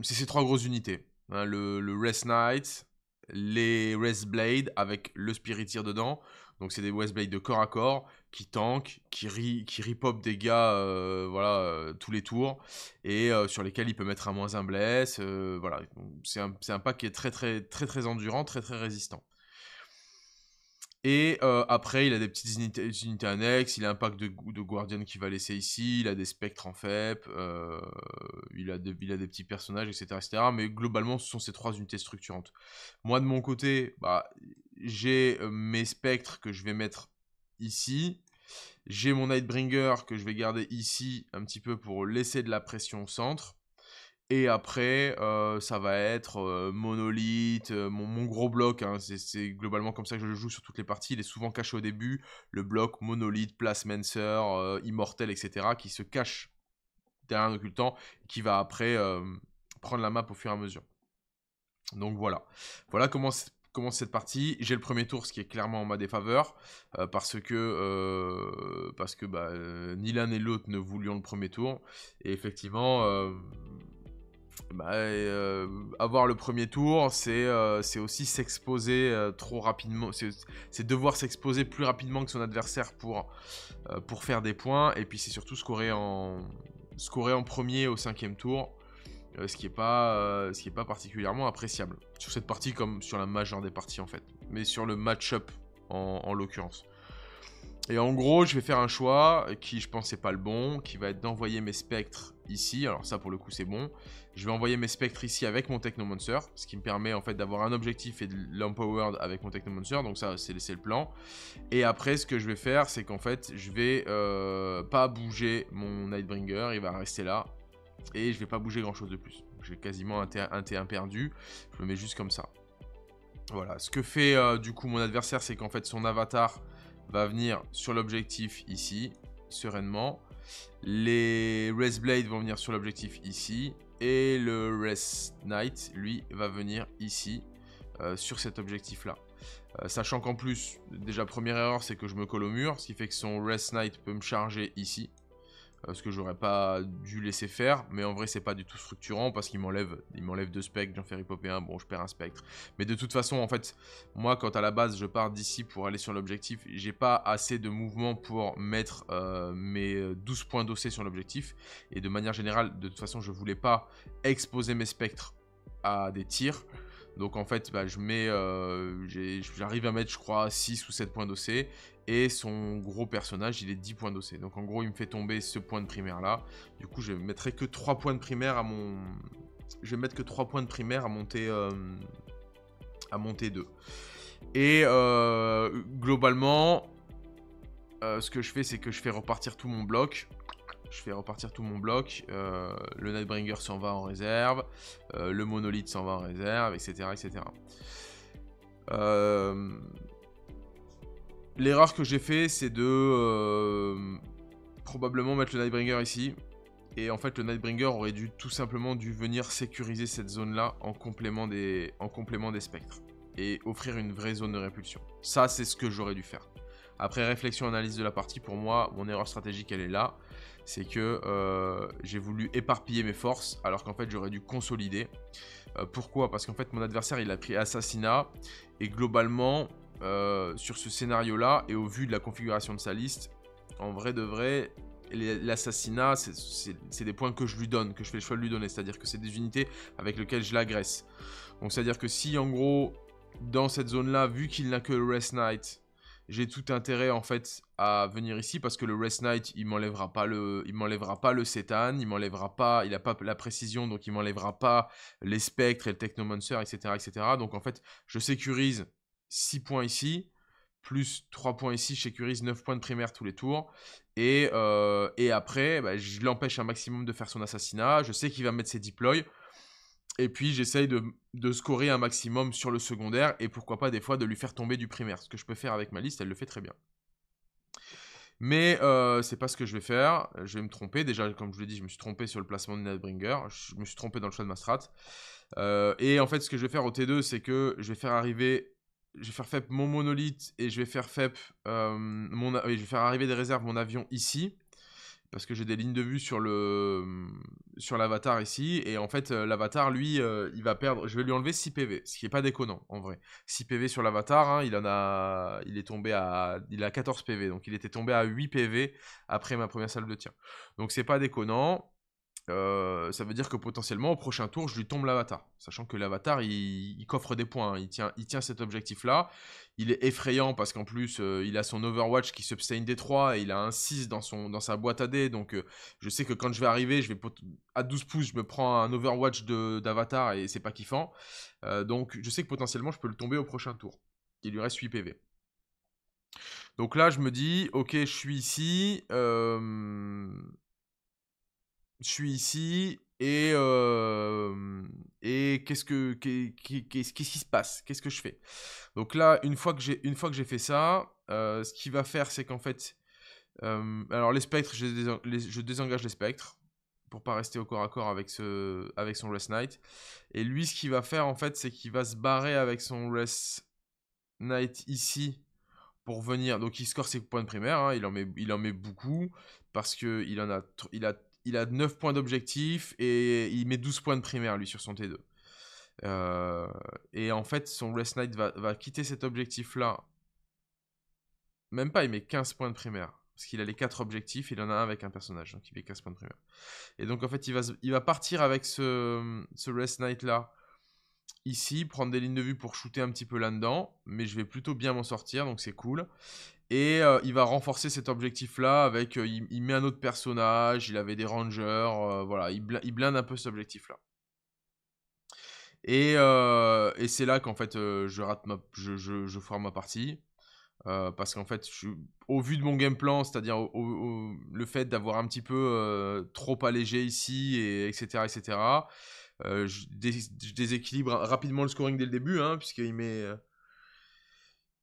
c'est ces trois grosses unités. Hein, le, Rest Knight, les Rest Blade avec le Spirit dedans. Donc c'est des Rest Blade de corps à corps qui tankent, qui, ri, qui ripop des gars euh, voilà, euh, tous les tours et euh, sur lesquels il peut mettre un moins un bless. voilà, c'est un, un, pack qui est très très très très endurant, très très résistant. Et euh, après, il a des petites unités, annexes, il a un pack de, de Guardian qui va laisser ici, il a des spectres en FEP, euh, il, a il, a des petits personnages, etc., Mais globalement, ce sont ces trois unités structurantes. Moi, de mon côté, bah, j'ai euh, mes spectres que je vais mettre ici. J'ai mon Nightbringer que je vais garder ici un petit peu pour laisser de la pression au centre. Et après, euh, ça va être euh, monolithe, euh, mon, gros bloc. Hein, c'est globalement comme ça que je le joue sur toutes les parties. Il est souvent caché au début. Le bloc monolithe, place immortel, etc. qui se cache derrière un occultant qui va après prendre la map au fur et à mesure. Donc voilà. Voilà comment commence cette partie. J'ai le premier tour, ce qui est clairement en ma défaveur, parce que, parce que bah, ni l'un ni l'autre ne voulions le premier tour. Et effectivement, bah, euh, avoir le premier tour, c'est euh, aussi s'exposer euh, trop rapidement, c'est devoir s'exposer plus rapidement que son adversaire pour, pour faire des points, et puis c'est surtout scorer en, scorer en premier au cinquième tour, ce qui n'est pas, ce qui est pas particulièrement appréciable, sur cette partie comme sur la majeure des parties en fait, mais sur le match-up en, en l'occurrence. Et en gros, je vais faire un choix qui, je pense, n'est pas le bon, qui va être d'envoyer mes spectres ici. Alors ça, pour le coup, c'est bon. Je vais envoyer mes spectres ici avec mon Technomancer, ce qui me permet en fait d'avoir un objectif et de l'empower avec mon Technomancer. Donc ça, c'est le plan. Et après, ce que je vais faire, c'est qu'en fait, je vais euh, pas bouger mon Nightbringer. Il va rester là. Et je vais pas bouger grand-chose de plus. J'ai quasiment un T1 perdu. Je le mets juste comme ça. Voilà. Ce que fait euh, du coup mon adversaire, c'est qu'en fait, son avatar va venir sur l'objectif ici, sereinement. Les Resblade vont venir sur l'objectif ici. Et le Rest Knight, lui, va venir ici, euh, sur cet objectif-là. Euh, sachant qu'en plus, déjà première erreur, c'est que je me colle au mur, ce qui fait que son Rest Knight peut me charger ici. Euh, ce que j'aurais pas dû laisser faire, mais en vrai c'est pas du tout structurant parce qu'il m'enlève, il m'enlève deux spectres, j'en fais ripoper un, bon je perds un spectre. Mais de toute façon en fait, moi quand à la base je pars d'ici pour aller sur l'objectif, j'ai pas assez de mouvement pour mettre euh, mes 12 points d'OC sur l'objectif, et de manière générale, de toute façon je voulais pas exposer mes spectres à des tirs, donc en fait, bah, je mets, euh, j'arrive à mettre, je crois, 6 ou 7 points d'OC. Et son gros personnage, il est 10 points d'OC. Donc en gros, il me fait tomber ce point de primaire là. Du coup, je mettrai que 3 points de primaire à mon... Je vais mettre que 3 points de primaire à monter, euh, à monter 2. Et euh, globalement, ce que je fais, c'est que je fais repartir tout mon bloc je fais repartir tout mon bloc, euh, le Nightbringer s'en va en réserve, euh, le Monolith s'en va en réserve, etc. etc. Euh, l'erreur que j'ai fait, c'est de probablement mettre le Nightbringer ici. Et en fait, le Nightbringer aurait dû tout simplement dû venir sécuriser cette zone-là en, complément des... en complément des spectres. Et offrir une vraie zone de répulsion. Ça, c'est ce que j'aurais dû faire. Après réflexion, analyse de la partie, pour moi, mon erreur stratégique, elle est là c'est que euh, j'ai voulu éparpiller mes forces alors qu'en fait j'aurais dû consolider. Euh, pourquoi Parce qu'en fait mon adversaire il a pris assassinat et globalement euh, sur ce scénario là et au vu de la configuration de sa liste, en vrai de vrai, l'assassinat c'est des points que je lui donne, que je fais le choix de lui donner, c'est-à-dire que c'est des unités avec lesquelles je l'agresse. Donc c'est-à-dire que si en gros dans cette zone là, vu qu'il n'a que le Rest Knight, j'ai tout intérêt en fait à venir ici parce que le Rest Knight il m'enlèvera pas le il m'enlèvera pas le Setan, il m'enlèvera pas, il a pas la précision donc il m'enlèvera pas les spectres et le Technomancer etc etc donc en fait je sécurise 6 points ici plus 3 points ici, je sécurise 9 points de primaire tous les tours. Et, euh, et après, bah, je l'empêche un maximum de faire son assassinat. Je sais qu'il va mettre ses deploys. Et puis j'essaye de, scorer un maximum sur le secondaire et pourquoi pas des fois de lui faire tomber du primaire. Ce que je peux faire avec ma liste, elle le fait très bien. Mais euh, c'est pas ce que je vais faire. Je vais me tromper. Déjà, comme je vous l'ai dit, je me suis trompé sur le placement de Netbringer. Je me suis trompé dans le choix de ma strat. Euh, et en fait, ce que je vais faire au T2, c'est que je vais faire arriver. Je vais faire FEP mon monolithe et je vais faire FEP euh, mon. je vais faire arriver des réserves mon avion ici parce que j'ai des lignes de vue sur le sur l'avatar ici et en fait euh, l'avatar lui euh, il va perdre je vais lui enlever 6 PV ce qui est pas déconnant en vrai 6 PV sur l'avatar hein, il en a il est tombé à il a 14 PV donc il était tombé à 8 PV après ma première salle de tir donc c'est pas déconnant euh, ça veut dire que potentiellement au prochain tour, je lui tombe l'avatar. Sachant que l'avatar, il, coffre des points, hein. il, tient, il tient cet objectif-là. Il est effrayant parce qu'en plus, euh, il a son Overwatch qui substain des 3 et il a un 6 dans, son, dans sa boîte à dés. Donc euh, je sais que quand je vais arriver, je vais à 12 pouces, je me prends un Overwatch d'avatar et c'est pas kiffant. donc je sais que potentiellement, je peux le tomber au prochain tour. Il lui reste 8 PV. Donc là, je me dis, ok, je suis ici. Euh je suis ici et, et qu'est-ce, que, qu'est-ce, qui se passe Qu'est-ce que je fais Donc là, une fois que j'ai, une fois que j'ai fait ça, ce qu'il va faire, c'est qu'en fait, alors les spectres, je, désengage les spectres pour pas rester au corps à corps avec, ce, avec son Rest Knight. Et lui, ce qu'il va faire, en fait, c'est qu'il va se barrer avec son Rest Knight ici pour venir. Donc il score ses points de primaire, hein, il, en met, il en met beaucoup parce que il en a, il a il a 9 points d'objectif et il met 12 points de primaire, lui, sur son T2. Euh, et en fait, son rest Knight va, quitter cet objectif-là. Même pas, il met 15 points de primaire. Parce qu'il a les 4 objectifs, il en a un avec un personnage, donc il met 15 points de primaire. Et donc, en fait, il va, partir avec ce, ce Knight-là ici, prendre des lignes de vue pour shooter un petit peu là-dedans, mais je vais plutôt bien m'en sortir, donc c'est cool. Et euh, il va renforcer cet objectif-là avec. Euh, il, met un autre personnage, il avait des rangers, euh, voilà, il, blinde un peu cet objectif-là. Et, c'est là qu'en fait je rate ma. Je, foire ma partie. parce qu'en fait, au vu de mon game plan, c'est-à-dire le fait d'avoir un petit peu trop allégé ici, et, etc., etc., je, déséquilibre rapidement le scoring dès le début, hein, puisqu'il met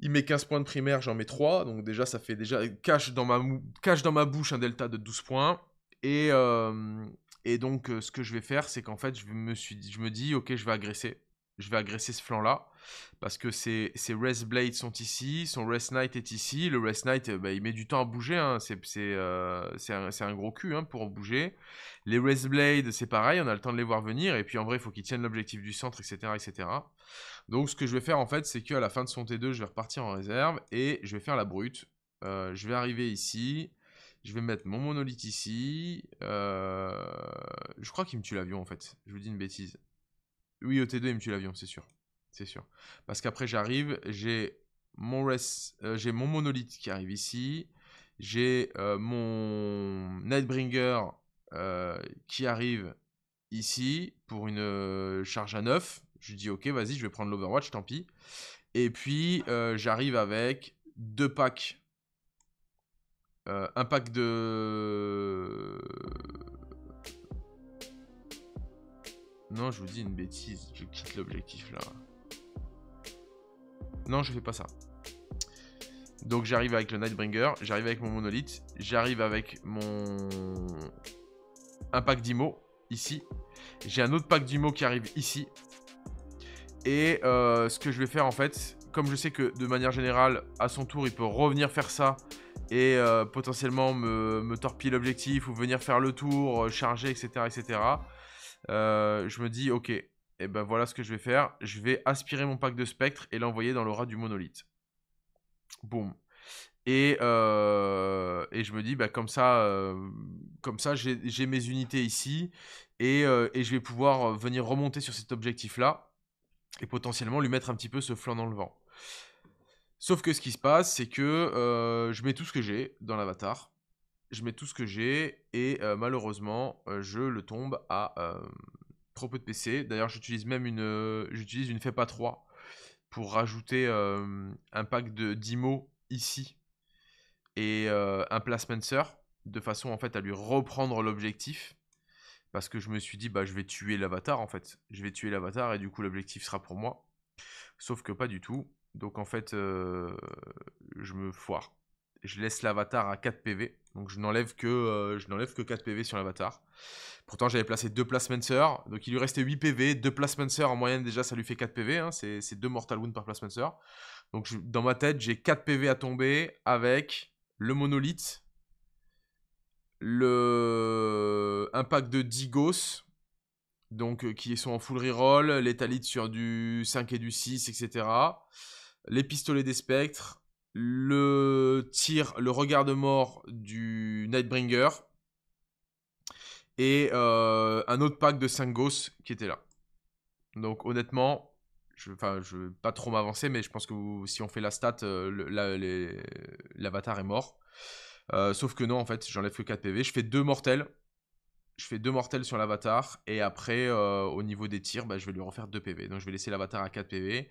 il met 15 points de primaire, j'en mets 3. Donc déjà, ça fait déjà cache dans ma, bouche un delta de 12 points. Et, euh, et donc, euh, ce que je vais faire, c'est qu'en fait, je me, suis, je me dis, ok, je vais agresser. Je vais agresser ce flanc-là parce que ses, ses Blades sont ici, son Rest Knight est ici. Le Rest Knight, euh, bah, il met du temps à bouger, hein. euh, c'est un, gros cul hein, pour bouger. Les Rest c'est pareil, on a le temps de les voir venir, et puis en vrai, il faut qu'ils tiennent l'objectif du centre, etc., etc. Donc ce que je vais faire en fait, c'est qu'à la fin de son T2, je vais repartir en réserve, et je vais faire la brute. Euh, je vais arriver ici, je vais mettre mon monolithe ici. Je crois qu'il me tue l'avion en fait. Je vous dis une bêtise. Oui, au T2, il me tue l'avion, c'est sûr c'est sûr. Parce qu'après, j'arrive, j'ai mon, res... Euh, j'ai mon monolithe qui arrive ici, j'ai euh, mon Nightbringer euh, qui arrive ici pour une charge à 9. Je dis ok, vas-y, je vais prendre l'Overwatch, tant pis. Et puis, j'arrive avec deux packs. un pack de... Non, je vous dis une bêtise. Je quitte l'objectif là. Non, je fais pas ça. Donc j'arrive avec le Nightbringer, j'arrive avec mon monolithe, j'arrive avec mon un pack d'IMO ici. J'ai un autre pack d'IMO qui arrive ici. Et euh, ce que je vais faire en fait, comme je sais que de manière générale, à son tour, il peut revenir faire ça et euh, potentiellement me, torpiller l'objectif ou venir faire le tour, euh, charger, etc. etc. je me dis, ok, et ben voilà ce que je vais faire. Je vais aspirer mon pack de spectre et l'envoyer dans l'aura du monolithe. Boum. Et, euh, et, je me dis, bah, comme ça, euh, ça j'ai mes unités ici et, euh, et, je vais pouvoir venir remonter sur cet objectif-là et potentiellement lui mettre un petit peu ce flanc dans le vent. Sauf que ce qui se passe, c'est que je mets tout ce que j'ai dans l'avatar. Je mets tout ce que j'ai et malheureusement, je le tombe à peu de PC. D'ailleurs, j'utilise même une, euh, j'utilise une FEPA 3 pour rajouter euh, un pack de dimo mots ici et euh, un placement de façon en fait à lui reprendre l'objectif parce que je me suis dit bah je vais tuer l'avatar en fait je vais tuer l'avatar et du coup l'objectif sera pour moi sauf que pas du tout donc en fait je me foire je laisse l'avatar à 4 PV. Donc je n'enlève que, euh, que 4 PV sur l'avatar. Pourtant j'avais placé 2 Placemancer, donc il lui restait 8 PV, 2 Placemancer en moyenne déjà ça lui fait 4 PV, hein. c'est 2 Mortal Wound par Plasmencer. Donc dans ma tête j'ai 4 PV à tomber avec le Monolith. le impact de 10 donc euh, qui sont en full reroll, L'étalite sur du 5 et du 6, etc. Les pistolets des spectres, le tir, le regard de mort du Nightbringer et euh, un autre pack de 5 gosses qui était là. Donc honnêtement, je, ne vais pas trop m'avancer, mais je pense que si on fait la stat, euh, l'avatar est mort. Euh, sauf que non, en fait, j'enlève que 4 PV. Je fais deux mortels je fais deux mortels sur l'avatar. Et après, euh, au niveau des tirs, bah, je vais lui refaire 2 PV. Donc je vais laisser l'avatar à 4 PV.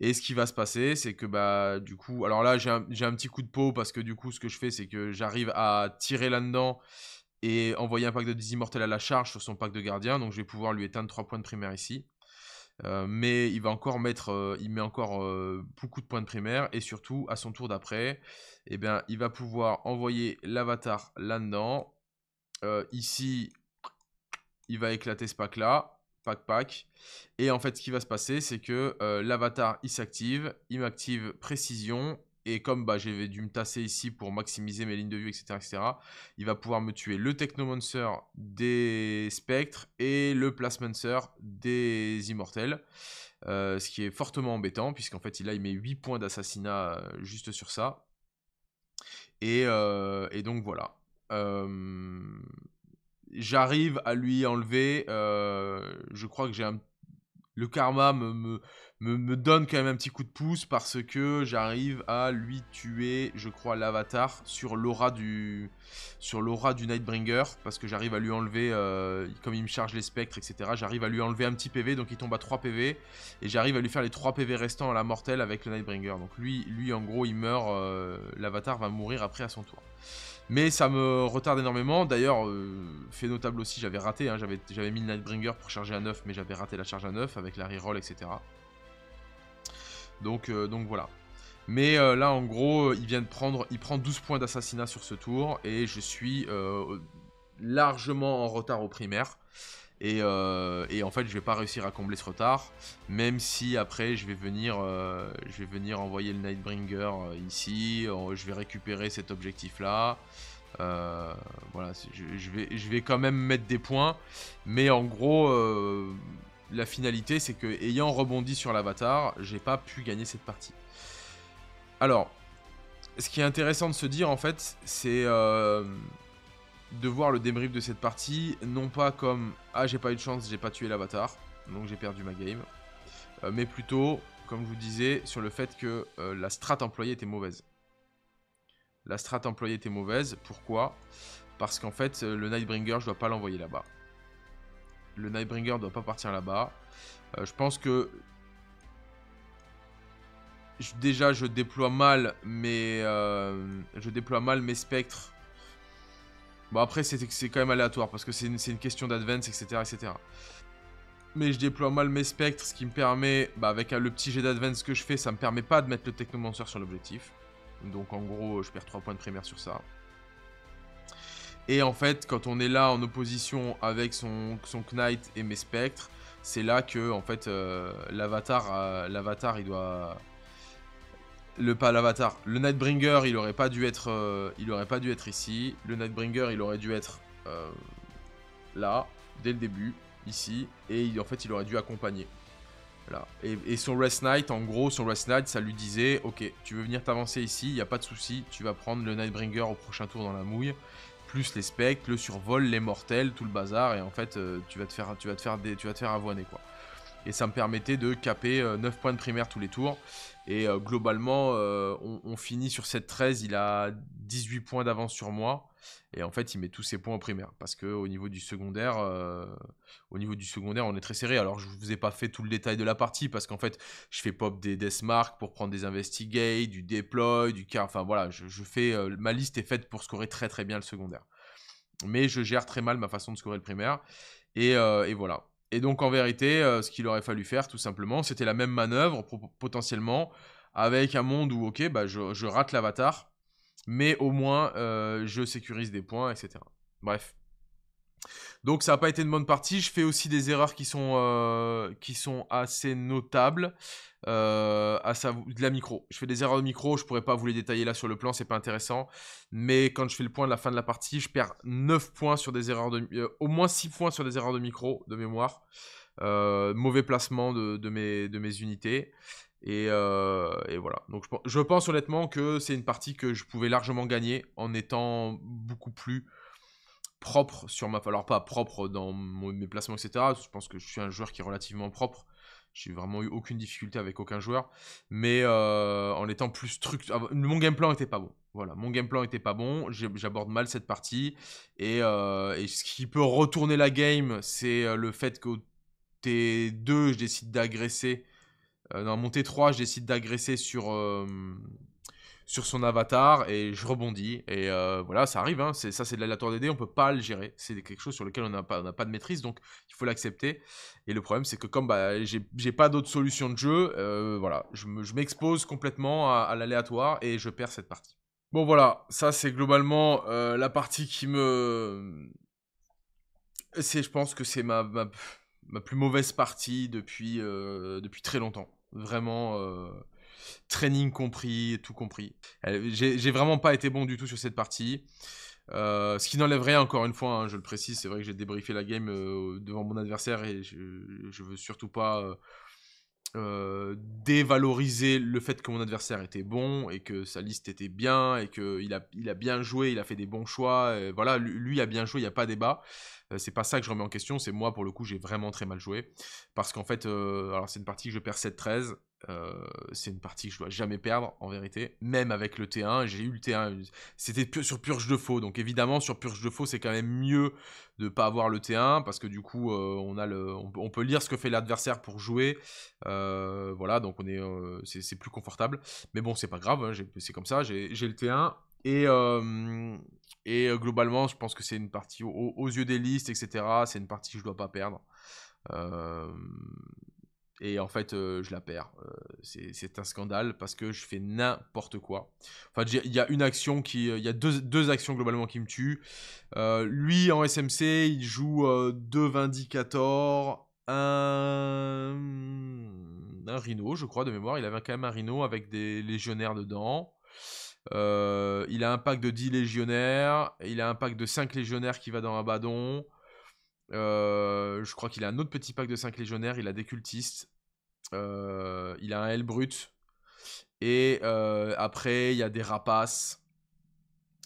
Et ce qui va se passer, c'est que bah du coup... Alors là, j'ai un, petit coup de peau parce que du coup, ce que je fais, c'est que j'arrive à tirer là-dedans et envoyer un pack de 10 immortels à la charge sur son pack de gardien. Donc je vais pouvoir lui éteindre 3 points de primaire ici. Euh, mais il va encore mettre, euh, il met encore beaucoup de points de primaire et surtout à son tour d'après, et eh bien, il va pouvoir envoyer l'avatar là-dedans. ici, il va éclater ce pack-là, pack-pack. Et en fait, ce qui va se passer, c'est que euh, l'avatar, il s'active, il m'active précision. Et comme bah, dû me tasser ici pour maximiser mes lignes de vue, etc., etc., il va pouvoir me tuer le Technomancer des Spectres et le Plasmancer des Immortels. Euh, ce qui est fortement embêtant, puisqu'en fait, il, a il met 8 points d'assassinat euh, juste sur ça. Et, et donc voilà j'arrive à lui enlever. Euh, je crois que j'ai un... le karma me, me, donne quand même un petit coup de pouce parce que j'arrive à lui tuer, je crois, l'avatar sur l'aura du sur l'aura du Nightbringer parce que j'arrive à lui enlever, euh, comme il me charge les spectres, etc. J'arrive à lui enlever un petit PV, donc il tombe à 3 PV et j'arrive à lui faire les 3 PV restants à la mortelle avec le Nightbringer. Donc lui, lui en gros, il meurt. Euh, l'avatar va mourir après à son tour. Mais ça me retarde énormément. D'ailleurs, euh, fait notable aussi, j'avais raté. Hein, j'avais mis le Nightbringer pour charger à 9, mais j'avais raté la charge à 9 avec la reroll, etc. Donc, euh, donc voilà. Mais euh, là, en gros, il vient de prendre, il prend 12 points d'assassinat sur ce tour et je suis largement en retard au primaire. Euh, et, en fait, je vais pas réussir à combler ce retard, même si après je vais venir, euh, je vais venir envoyer le Nightbringer euh, ici, je vais récupérer cet objectif-là. voilà, je, je, vais, je vais quand même mettre des points, mais en gros, la finalité, c'est que ayant rebondi sur l'avatar, j'ai pas pu gagner cette partie. Alors, ce qui est intéressant de se dire en fait, c'est de voir le débrief de cette partie, non pas comme ah j'ai pas eu de chance, j'ai pas tué l'avatar, donc j'ai perdu ma game, euh, mais plutôt, comme je vous disais, sur le fait que euh, la strat employée était mauvaise. La strat employée était mauvaise, pourquoi Parce qu'en fait, euh, le Nightbringer, je dois pas l'envoyer là-bas. Le Nightbringer doit pas partir là-bas. je pense que déjà je déploie mal mes je déploie mal mes spectres Bon, après, c'est quand même aléatoire, parce que c'est une, question d'advance, etc., etc. Mais je déploie mal mes spectres, ce qui me permet, bah, avec euh, le petit jet d'advance que je fais, ça me permet pas de mettre le Technomancer sur l'objectif. Donc, en gros, je perds 3 points de primaire sur ça. Et en fait, quand on est là en opposition avec son, son Knight et mes spectres, c'est là que, en fait, euh, l'avatar, euh, l'avatar, il doit... Le pas l'avatar. Le Nightbringer, il aurait pas dû être, euh, il aurait pas dû être ici. Le Nightbringer, il aurait dû être euh, là, dès le début, ici, et en fait, il aurait dû accompagner. Là. Et, son Rest Knight, en gros, son Rest Knight, ça lui disait, ok, tu veux venir t'avancer ici, il n'y a pas de souci, tu vas prendre le Nightbringer au prochain tour dans la mouille, plus les specs, le survol, les mortels, tout le bazar, et en fait, euh, tu vas te faire, tu vas te faire, des, tu vas te faire avoiner quoi et ça me permettait de caper 9 euh, points de primaire tous les tours. Et euh, globalement, euh, on, finit sur cette 13, il a 18 points d'avance sur moi. Et en fait, il met tous ses points en primaire. Parce qu'au niveau du secondaire, au niveau du secondaire, on est très serré. Alors, je ne vous ai pas fait tout le détail de la partie, parce qu'en fait, je fais pop des deathmark pour prendre des Investigate, du deploy, du car. Enfin voilà, je, fais. ma liste est faite pour scorer très très bien le secondaire. Mais je gère très mal ma façon de scorer le primaire. Et, et voilà. Et donc en vérité, euh, ce qu'il aurait fallu faire tout simplement, c'était la même manœuvre potentiellement avec un monde où ok, bah, je, rate l'avatar, mais au moins euh, je sécurise des points, etc. Bref. Donc ça n'a pas été une bonne partie. Je fais aussi des erreurs qui sont, euh, assez notables. Euh, à de la micro. Je fais des erreurs de micro, je pourrais pas vous les détailler là sur le plan, c'est pas intéressant. Mais quand je fais le point de la fin de la partie, je perds 9 points sur des erreurs de... Euh, au moins 6 points sur des erreurs de micro, de mémoire. mauvais placement de, de, mes, unités. Et, voilà. Donc je pense honnêtement que c'est une partie que je pouvais largement gagner en étant beaucoup plus propre sur ma... Alors pas propre dans mes placements, etc. Je pense que je suis un joueur qui est relativement propre. J'ai vraiment eu aucune difficulté avec aucun joueur. Mais euh, en étant plus structuré... Ah, mon game plan était pas bon. Voilà, mon game plan était pas bon. J'aborde mal cette partie. Euh, et, ce qui peut retourner la game, c'est euh, le fait qu'au T2, je décide d'agresser. Euh, non, mon T3, je décide d'agresser sur sur son avatar et je rebondis. Et euh, voilà, ça arrive, hein. c'est, ça c'est de l'aléatoire des dés, on peut pas le gérer. C'est quelque chose sur lequel on n'a pas, de maîtrise, donc il faut l'accepter. Et le problème c'est que comme bah, j'ai, pas d'autre solution de jeu, euh, voilà, je, m'expose complètement à, l'aléatoire et je perds cette partie. Bon voilà, ça c'est globalement euh, la partie qui me... C'est, je pense que c'est ma, ma, ma plus mauvaise partie depuis, depuis très longtemps. Vraiment training compris, tout compris. J'ai vraiment pas été bon du tout sur cette partie. Euh, ce qui n'enlève rien, encore une fois, hein, je le précise, c'est vrai que j'ai débriefé la game euh, devant mon adversaire et je, veux surtout pas euh, dévaloriser le fait que mon adversaire était bon et que sa liste était bien et qu'il a, il a bien joué, il a fait des bons choix. voilà, lui, a bien joué, il n'y a pas débat. c'est pas ça que je remets en question, c'est moi pour le coup, j'ai vraiment très mal joué parce qu'en fait, alors c'est une partie que je perds 7-13. Euh, c'est une partie que je dois jamais perdre, en vérité. Même avec le T1, j'ai eu le T1. C'était sur purge de faux. Donc évidemment, sur purge de faux, c'est quand même mieux de pas avoir le T1 parce que du coup, euh, on a le, on, peut lire ce que fait l'adversaire pour jouer. Euh, voilà, donc on est, c'est plus confortable. Mais bon, c'est pas grave. Hein, c'est comme ça. J'ai le T1 et globalement, je pense que c'est une partie aux, yeux des listes, etc. C'est une partie que je dois pas perdre. Euh, et en fait, euh, je la perds. Euh, c'est un scandale parce que je fais n'importe quoi. il y a une action qui. Euh, il y a deux, actions globalement qui me tuent. lui, en SMC, il joue deux Vindicators, un. Un Rhino, je crois, de mémoire. Il avait quand même un Rhino avec des légionnaires dedans. il a un pack de 10 légionnaires. Il a un pack de 5 légionnaires qui va dans un badon. Euh, je crois qu'il a un autre petit pack de 5 légionnaires. Il a des cultistes. Euh, il a un L brut. Et euh, après, il y a des rapaces.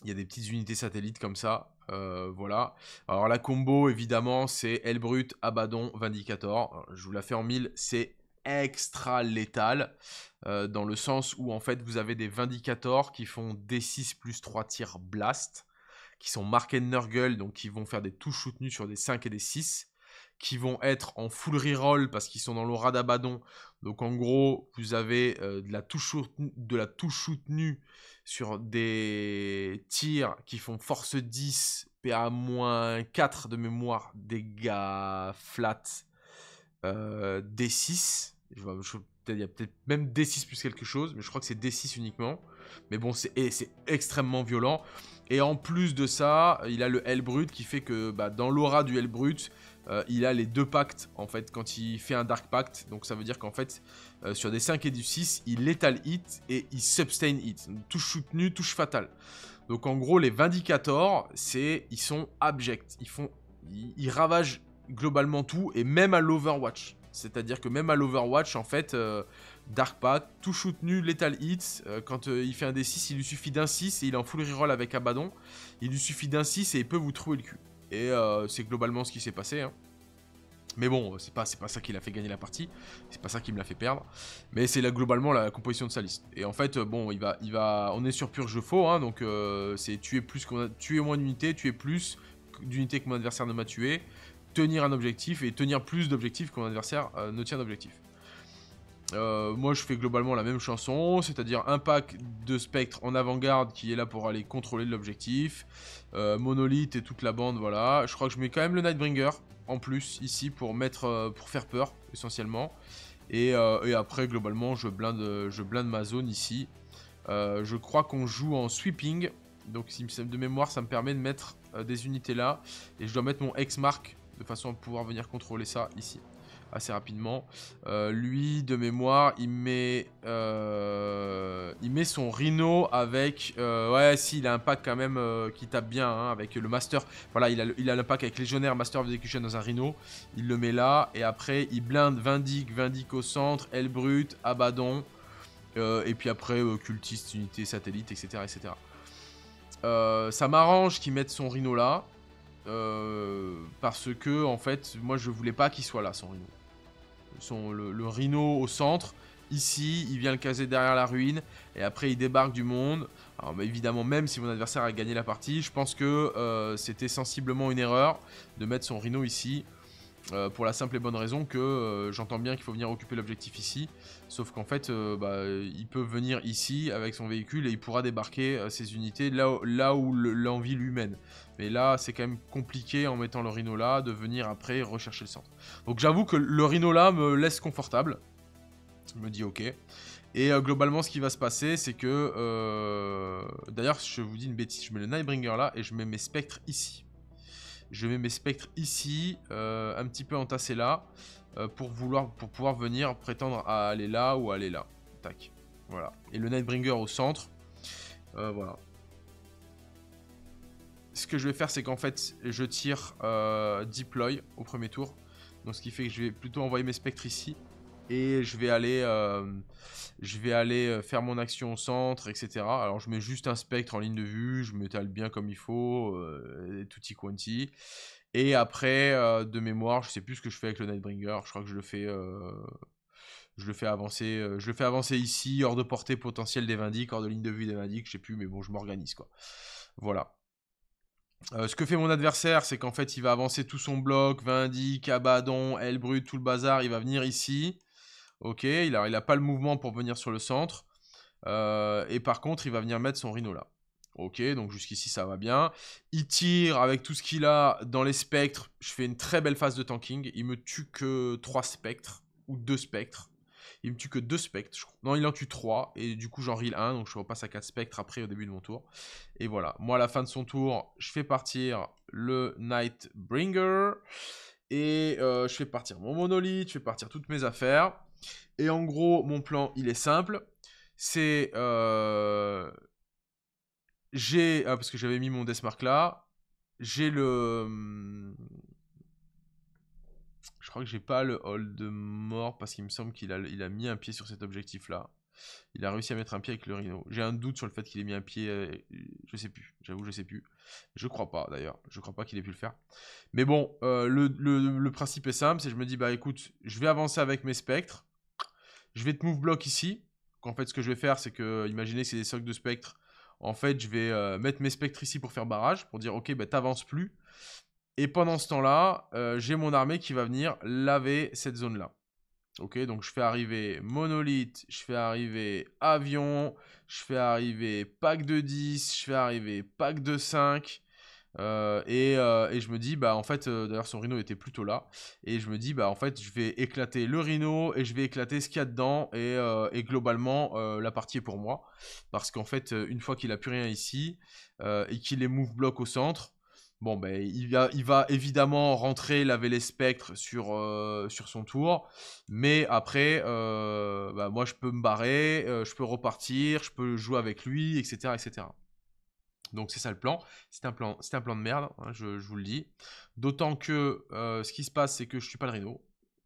Il y a des petites unités satellites comme ça. voilà. Alors la combo, évidemment, c'est brut, Abaddon, Vindicator. Je vous la fais en mille, c'est extra létal. dans le sens où, en fait, vous avez des Vindicators qui font D6 plus 3 tirs blast qui sont marqués de Nurgle, donc qui vont faire des touches soutenues sur des 5 et des 6, qui vont être en full reroll parce qu'ils sont dans l'aura d'Abaddon. Donc en gros, vous avez euh, de, la touche soutenue, de la touche sur des tirs qui font force 10, PA-4 de mémoire, dégâts flat, euh, D6. il y a peut-être même D6 plus quelque chose, mais je crois que c'est D6 uniquement. Mais bon, c'est extrêmement violent. Et en plus de ça, il a le L qui fait que bah, dans l'aura du L euh, il a les deux pactes en fait quand il fait un Dark Pact. Donc ça veut dire qu'en fait, euh, sur des 5 et du 6, il létale hit et il sustain hit. touche soutenue, touche fatale. Donc en gros, les Vindicators, c'est ils sont abjects. Ils, font, ils, ils ravagent globalement tout et même à l'Overwatch. C'est-à-dire que même à l'Overwatch, en fait, euh, Dark Path, tout shoot nu, Lethal Hits, euh, quand euh, il fait un d 6, il lui suffit d'un 6 et il est en full reroll avec Abaddon. Il lui suffit d'un 6 et il peut vous trouver le cul. Et c'est globalement ce qui s'est passé. Hein. Mais bon, c'est pas, pas ça qui l'a fait gagner la partie, c'est pas ça qui me l'a fait perdre. Mais c'est là globalement la composition de sa liste. Et en fait, bon, il va, il va, on est sur pur jeu faux, hein, donc c'est tuer plus qu'on tuer moins d'unités, tuer plus d'unités que mon adversaire ne m'a tué tenir un objectif et tenir plus d'objectifs que mon adversaire euh, ne tient d'objectifs. Euh, moi, je fais globalement la même chanson, c'est-à-dire un pack de spectre en avant-garde qui est là pour aller contrôler l'objectif, euh, monolithe et toute la bande, voilà. Je crois que je mets quand même le Nightbringer en plus ici pour mettre, euh, pour faire peur essentiellement. Et, après, globalement, je blinde, je blinde ma zone ici. je crois qu'on joue en sweeping, donc de mémoire, ça me permet de mettre des unités là. Et je dois mettre mon X-Mark de façon à pouvoir venir contrôler ça ici assez rapidement. Euh, lui, de mémoire, il met, euh, il met son Rhino avec... Euh, ouais, si, il a un pack quand même qui tape bien, hein, avec le Master. Voilà, il a, le, il a pack avec Légionnaire, Master of Execution dans un Rhino. Il le met là, et après, il blinde Vindic, Vindic au centre, Elbrut, Brut, Abaddon, et puis après, Cultiste, Unité, Satellite, etc. etc. ça m'arrange qu'il mette son Rhino là. Euh, parce que, en fait, moi, je voulais pas qu'il soit là, son rhino. le, rhino au centre, ici, il vient le caser derrière la ruine, et après, il débarque du monde. Alors, évidemment, même si mon adversaire a gagné la partie, je pense que euh, c'était sensiblement une erreur de mettre son rhino ici. Euh, pour la simple et bonne raison que euh, j'entends bien qu'il faut venir occuper l'objectif ici, sauf qu'en fait, euh, bah, il peut venir ici avec son véhicule et il pourra débarquer ses unités là, où, là où l'envie lui mène. Mais là, c'est quand même compliqué en mettant le rhino là de venir après rechercher le centre. Donc j'avoue que le rhino là me laisse confortable. Je me dis ok. Et globalement, ce qui va se passer, c'est que... D'ailleurs, je vous dis une bêtise, je mets le Nightbringer là et je mets mes spectres ici. Je mets mes spectres ici, euh, un petit peu entassés là, euh, pour, vouloir, pour pouvoir venir prétendre à aller là ou aller là. Tac. Voilà. Et le Nightbringer au centre. Euh, voilà. Ce que je vais faire, c'est qu'en fait, je tire Deploy au premier tour. Donc ce qui fait que je vais plutôt envoyer mes spectres ici et je vais aller, euh, je vais aller euh, faire mon action au centre, etc. Alors je mets juste un spectre en ligne de vue, je m'étale bien comme il faut, euh, tout petit quanti. Et après, de mémoire, je sais plus ce que je fais avec le Nightbringer. Je crois que je le fais, je le fais avancer, je le fais avancer ici, hors de portée potentielle des Vindic, hors de ligne de vue des Vindic. je sais plus, mais bon, je m'organise quoi. Voilà. ce que fait mon adversaire, c'est qu'en fait, il va avancer tout son bloc, Vindic, Abaddon, Elbrut, tout le bazar, il va venir ici. Ok, il n'a a pas le mouvement pour venir sur le centre. Euh, et par contre, il va venir mettre son rhino là. Ok, donc jusqu'ici ça va bien. Il tire avec tout ce qu'il a dans les spectres. Je fais une très belle phase de tanking. Il me tue que 3 spectres ou 2 spectres. Il me tue que 2 spectres. Je... Non, il en tue 3. Et du coup, j'en reel 1. Donc je repasse à 4 spectres après au début de mon tour. Et voilà. Moi, à la fin de son tour, je fais partir le Nightbringer. Et euh, je fais partir mon monolithe. Je fais partir toutes mes affaires. Et en gros, mon plan, il est simple. C'est... Euh, j'ai... Ah, parce que j'avais mis mon Deathmark là. J'ai le... Hmm, je crois que j'ai pas le hold de mort parce qu'il me semble qu'il a, il a mis un pied sur cet objectif là. Il a réussi à mettre un pied avec le rhino. J'ai un doute sur le fait qu'il ait mis un pied. Euh, je sais plus. J'avoue, je sais plus. Je crois pas d'ailleurs. Je crois pas qu'il ait pu le faire. Mais bon, euh, le, le, principe est simple. C'est je me dis, bah écoute, je vais avancer avec mes spectres. Je vais te move block ici. en fait, ce que je vais faire, c'est que, imaginez que c'est des socles de spectre. En fait, je vais euh, mettre mes spectres ici pour faire barrage, pour dire, ok, bah, t'avances plus. Et pendant ce temps-là, euh, j'ai mon armée qui va venir laver cette zone-là. Ok, donc je fais arriver monolithe, je fais arriver avion, je fais arriver pack de 10, je fais arriver pack de 5. Euh, euh, et, je me dis, bah en fait, euh, d'ailleurs son rhino était plutôt là. Et je me dis, bah en fait, je vais éclater le rhino et je vais éclater ce qu'il y a dedans. Et, globalement, la partie est pour moi. Parce qu'en fait, une fois qu'il a plus rien ici et qu'il est move block au centre, bon, ben il, va, il va évidemment rentrer, laver les spectres sur, sur son tour. Mais après, bah, moi, je peux me barrer, je peux repartir, je peux jouer avec lui, etc. etc. Donc c'est ça le plan. C'est un plan, c'est un plan de merde, hein, je, vous le dis. D'autant que euh, ce qui se passe, c'est que je suis pas le Rhino.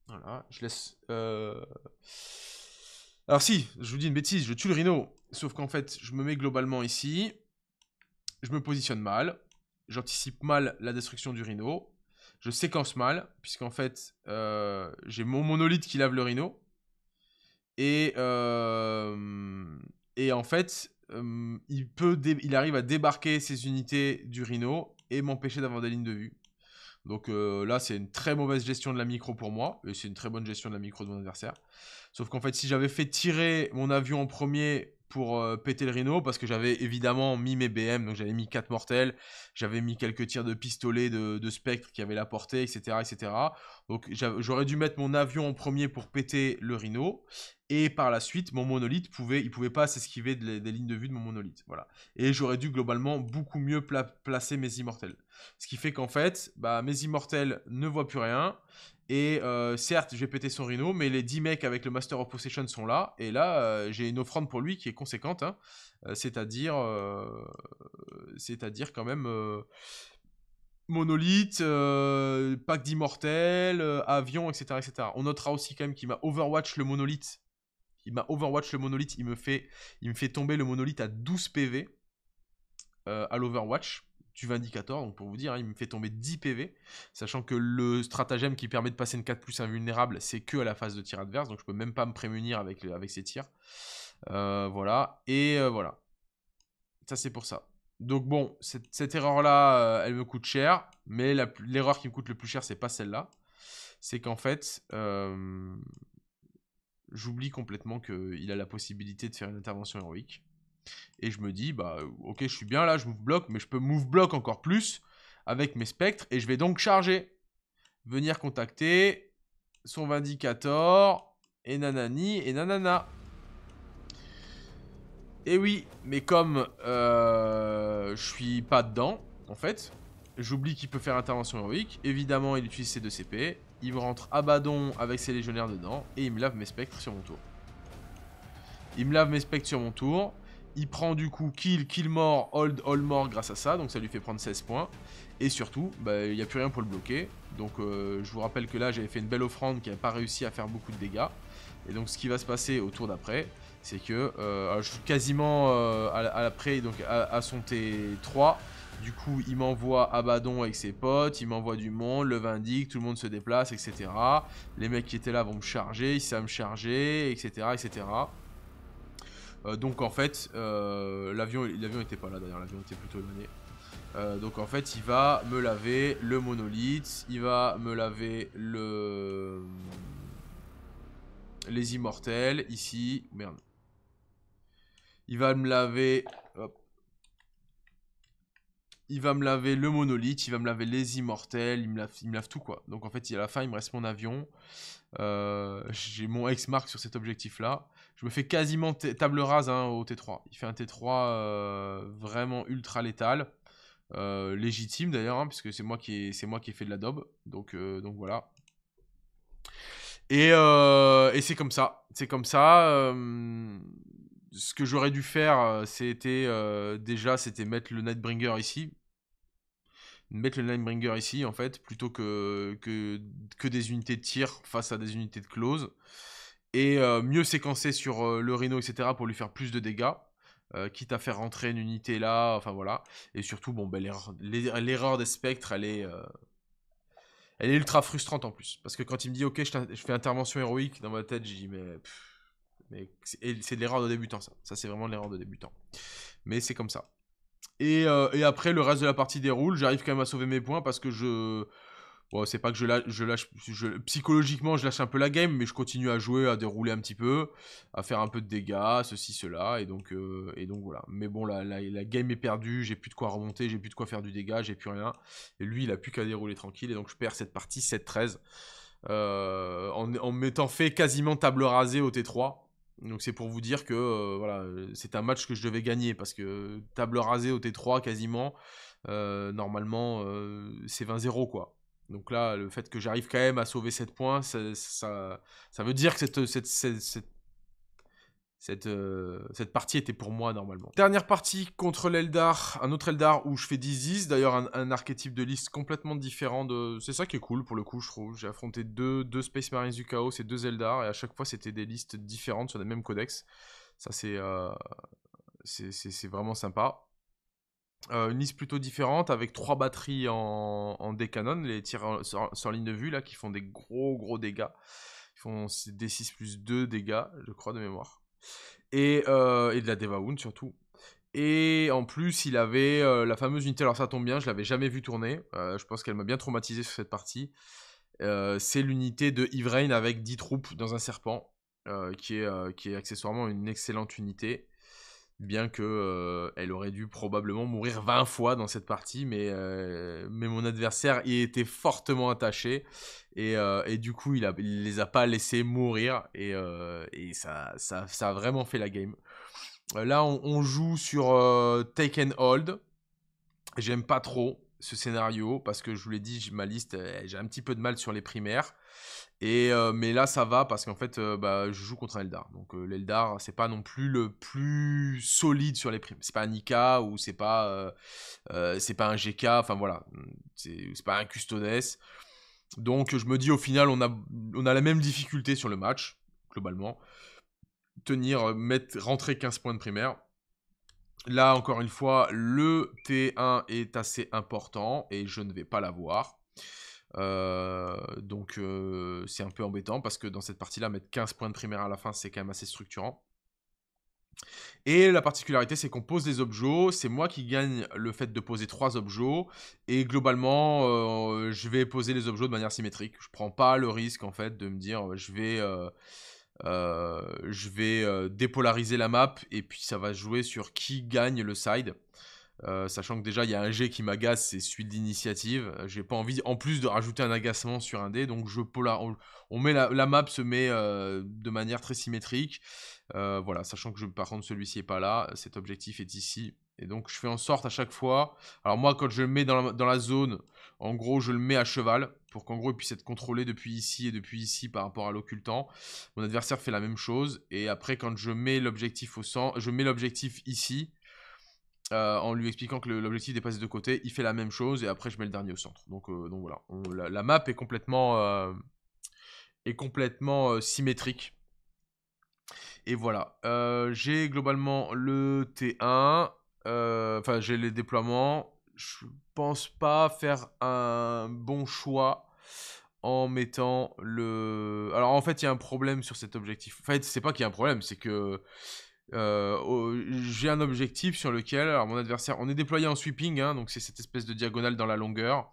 Voilà, je laisse. Euh, alors si, je vous dis une bêtise, je tue le Rhino. Sauf qu'en fait, je me mets globalement ici. Je me positionne mal. J'anticipe mal la destruction du Rhino. Je séquence mal, puisqu'en fait, euh, j'ai mon monolithe qui lave le Rhino. Et, et en fait, Hum, il, peut il arrive à débarquer ses unités du Rhino et m'empêcher d'avoir des lignes de vue. Donc euh, là, c'est une très mauvaise gestion de la micro pour moi, et c'est une très bonne gestion de la micro de mon adversaire. Sauf qu'en fait, si j'avais fait tirer mon avion en premier pour euh, péter le Rhino, parce que j'avais évidemment mis mes BM, donc j'avais mis 4 mortels, j'avais mis quelques tirs de pistolet de, spectre qui avaient la portée, etc. etc. Donc j'aurais dû mettre mon avion en premier pour péter le Rhino, et par la suite, mon monolithe pouvait, il pouvait pas s'esquiver des, lignes de vue de mon monolithe. Voilà. Et j'aurais dû globalement beaucoup mieux placer mes immortels. Ce qui fait qu'en fait, bah, mes immortels ne voient plus rien. Et euh, certes, j'ai pété son rhino, mais les 10 mecs avec le Master of Possession sont là. Et là, euh, j'ai une offrande pour lui qui est conséquente. Hein. Euh, c'est-à-dire. c'est-à-dire quand même. Monolithe, pack d'immortels, avion, etc., etc. On notera aussi quand même qu'il m'a overwatch le monolithe il m'a overwatch le monolithe, il me, fait, il me fait tomber le monolithe à 12 PV euh, à l'overwatch du Vindicator, donc pour vous dire, hein, il me fait tomber 10 PV, sachant que le stratagème qui permet de passer une 4 plus invulnérable, c'est que à la phase de tir adverse, donc je peux même pas me prémunir avec, avec ces tirs. Euh, voilà, et euh, voilà. Ça c'est pour ça. Donc bon, cette, cette erreur-là, elle me coûte cher, mais l'erreur qui me coûte le plus cher, c'est pas celle-là. C'est qu'en fait, j'oublie complètement qu'il a la possibilité de faire une intervention héroïque. Et je me dis, bah ok, je suis bien là, je move block, mais je peux move block encore plus avec mes spectres. Et je vais donc charger. Venir contacter son vindicator. Et nanani et nanana. Et oui, mais comme euh, je suis pas dedans, en fait, j'oublie qu'il peut faire intervention héroïque. Évidemment, il utilise ses deux CP. Il me rentre Abaddon avec ses légionnaires dedans. Et il me lave mes spectres sur mon tour. Il me lave mes spectres sur mon tour. Il prend du coup kill, kill mort, hold, hold mort grâce à ça. Donc ça lui fait prendre 16 points. Et surtout, bah, il n'y a plus rien pour le bloquer. Donc euh, je vous rappelle que là, j'avais fait une belle offrande qui n'a pas réussi à faire beaucoup de dégâts. Et donc ce qui va se passer au tour d'après, c'est que euh, je suis quasiment euh, à, donc à son T3. Du coup, il m'envoie Abaddon avec ses potes, il m'envoie du monde, le Vindic, tout le monde se déplace, etc. Les mecs qui étaient là vont me charger, ils savent me charger, etc. etc. Euh, donc en fait, euh, l'avion n'était pas là d'ailleurs, l'avion était plutôt éloigné. Euh, donc en fait, il va me laver le monolithe, il va me laver le... Les immortels, ici, merde. Il va me laver il va me laver le monolithe, il va me laver les immortels, il me lave, tout quoi. Donc en fait, à la fin, il me reste mon avion. Euh, j'ai mon ex-marque sur cet objectif-là. Je me fais quasiment table rase hein, au T3. Il fait un T3 euh, vraiment ultra létal. Euh, légitime d'ailleurs, hein, puisque c'est moi, qui ai, moi qui fait de la dob. Donc, donc voilà. Et, c'est comme ça. C'est comme ça ce que j'aurais dû faire, c'était déjà c'était mettre le Nightbringer ici, mettre le Linebringer ici, en fait, plutôt que, que, que, des unités de tir face à des unités de close. Et euh, mieux séquencer sur euh, le Rhino, etc., pour lui faire plus de dégâts. Euh, quitte à faire rentrer une unité là, enfin voilà. Et surtout, bon, ben, l'erreur des spectres, elle est, elle est ultra frustrante en plus. Parce que quand il me dit, ok, je, fais intervention héroïque, dans ma tête, j'ai dit, mais. mais c'est de l'erreur de débutant, ça. Ça, c'est vraiment l'erreur de débutant. Mais c'est comme ça. Euh, et, après, le reste de la partie déroule. J'arrive quand même à sauver mes points parce que je. Bon, c'est pas que je lâche, psychologiquement, je lâche un peu la game, mais je continue à jouer, à dérouler un petit peu, à faire un peu de dégâts, ceci, cela, et donc, euh, et donc voilà. Mais bon, la, la, game est perdue, j'ai plus de quoi remonter, j'ai plus de quoi faire du dégât, j'ai plus rien. Et lui, il a plus qu'à dérouler tranquille, et donc je perds cette partie 7-13, euh, en, en m'étant fait quasiment table rasée au T3. Donc c'est pour vous dire que euh, voilà, euh, c'est un match que je devais gagner parce que table rasée au T3 quasiment, euh, normalement c'est 20-0 quoi. Donc là, le fait que j'arrive quand même à sauver 7 points, ça, ça, veut dire que cette, cette cette, euh, cette, partie était pour moi normalement. Dernière partie contre l'Eldar, un autre Eldar où je fais 10-10, d'ailleurs un, archétype de liste complètement différent de... C'est ça qui est cool pour le coup je trouve, j'ai affronté deux, deux Space Marines du Chaos et deux Eldar, et à chaque fois c'était des listes différentes sur les mêmes codex. Ça c'est... Euh, c'est vraiment sympa. Euh, une liste plutôt différente avec trois batteries en, en décanon, les tirs sur ligne de vue là qui font des gros gros dégâts. Ils font des 6 plus 2 dégâts, je crois, de mémoire. Euh, et, de la Wound surtout. Et en plus, il avait euh, la fameuse unité. Alors ça tombe bien, je l'avais jamais vu tourner. Euh, je pense qu'elle m'a bien traumatisé sur cette partie. c'est l'unité de Yvrain avec 10 troupes dans un serpent, qui est, qui, est, accessoirement une excellente unité bien que euh, elle aurait dû probablement mourir 20 fois dans cette partie, mais, euh, mais mon adversaire y était fortement attaché et, euh, du coup il, a, les a pas laissés mourir et, ça, ça, a vraiment fait la game. Là on, joue sur Take and Hold, j'aime pas trop ce scénario parce que je vous l'ai dit ma liste j'ai un petit peu de mal sur les primaires. Euh, mais là, ça va parce qu'en fait, euh, bah, je joue contre un Eldar. Donc euh, l'Eldar, c'est pas non plus le plus solide sur les primes. C'est pas un Nika ou c'est pas, pas un GK. Enfin voilà, c'est pas un Custodes. Donc je me dis au final, on a, on a la même difficulté sur le match, globalement. Tenir, mettre, rentrer 15 points de primaire. Là, encore une fois, le T1 est assez important et je ne vais pas l'avoir. Euh, donc euh, c'est un peu embêtant parce que dans cette partie-là, mettre 15 points de primaire à la fin, c'est quand même assez structurant. Et la particularité, c'est qu'on pose des objets. C'est moi qui gagne le fait de poser trois objets. Et globalement, euh, je vais poser les objets de manière symétrique. Je prends pas le risque, en fait, de me dire je vais, je vais dépolariser la map et puis ça va jouer sur qui gagne le side. Euh, sachant que déjà il y a un jet qui m'agace, c'est suite d'initiative. Euh, j'ai pas envie, en plus de rajouter un agacement sur un dé, donc je on, met la, map se met euh, de manière très symétrique. voilà, sachant que je, par contre celui-ci est pas là, cet objectif est ici. Et donc je fais en sorte à chaque fois. Alors moi quand je le mets dans la, zone, en gros je le mets à cheval pour qu'en gros il puisse être contrôlé depuis ici et depuis ici par rapport à l'occultant. Mon adversaire fait la même chose. Et après quand je mets l'objectif au je mets l'objectif ici. Euh, en lui expliquant que l'objectif est passé de côté, il fait la même chose et après je mets le dernier au centre. Donc, euh, voilà, la, map est complètement, euh, est complètement symétrique. Et voilà, j'ai globalement le T1, enfin j'ai les déploiements. Je pense pas faire un bon choix en mettant le. Alors en fait, il y a un problème sur cet objectif. En fait, c'est pas qu'il y a un problème, c'est que euh, j'ai un objectif sur lequel alors mon adversaire, on est déployé en sweeping, hein, donc c'est cette espèce de diagonale dans la longueur,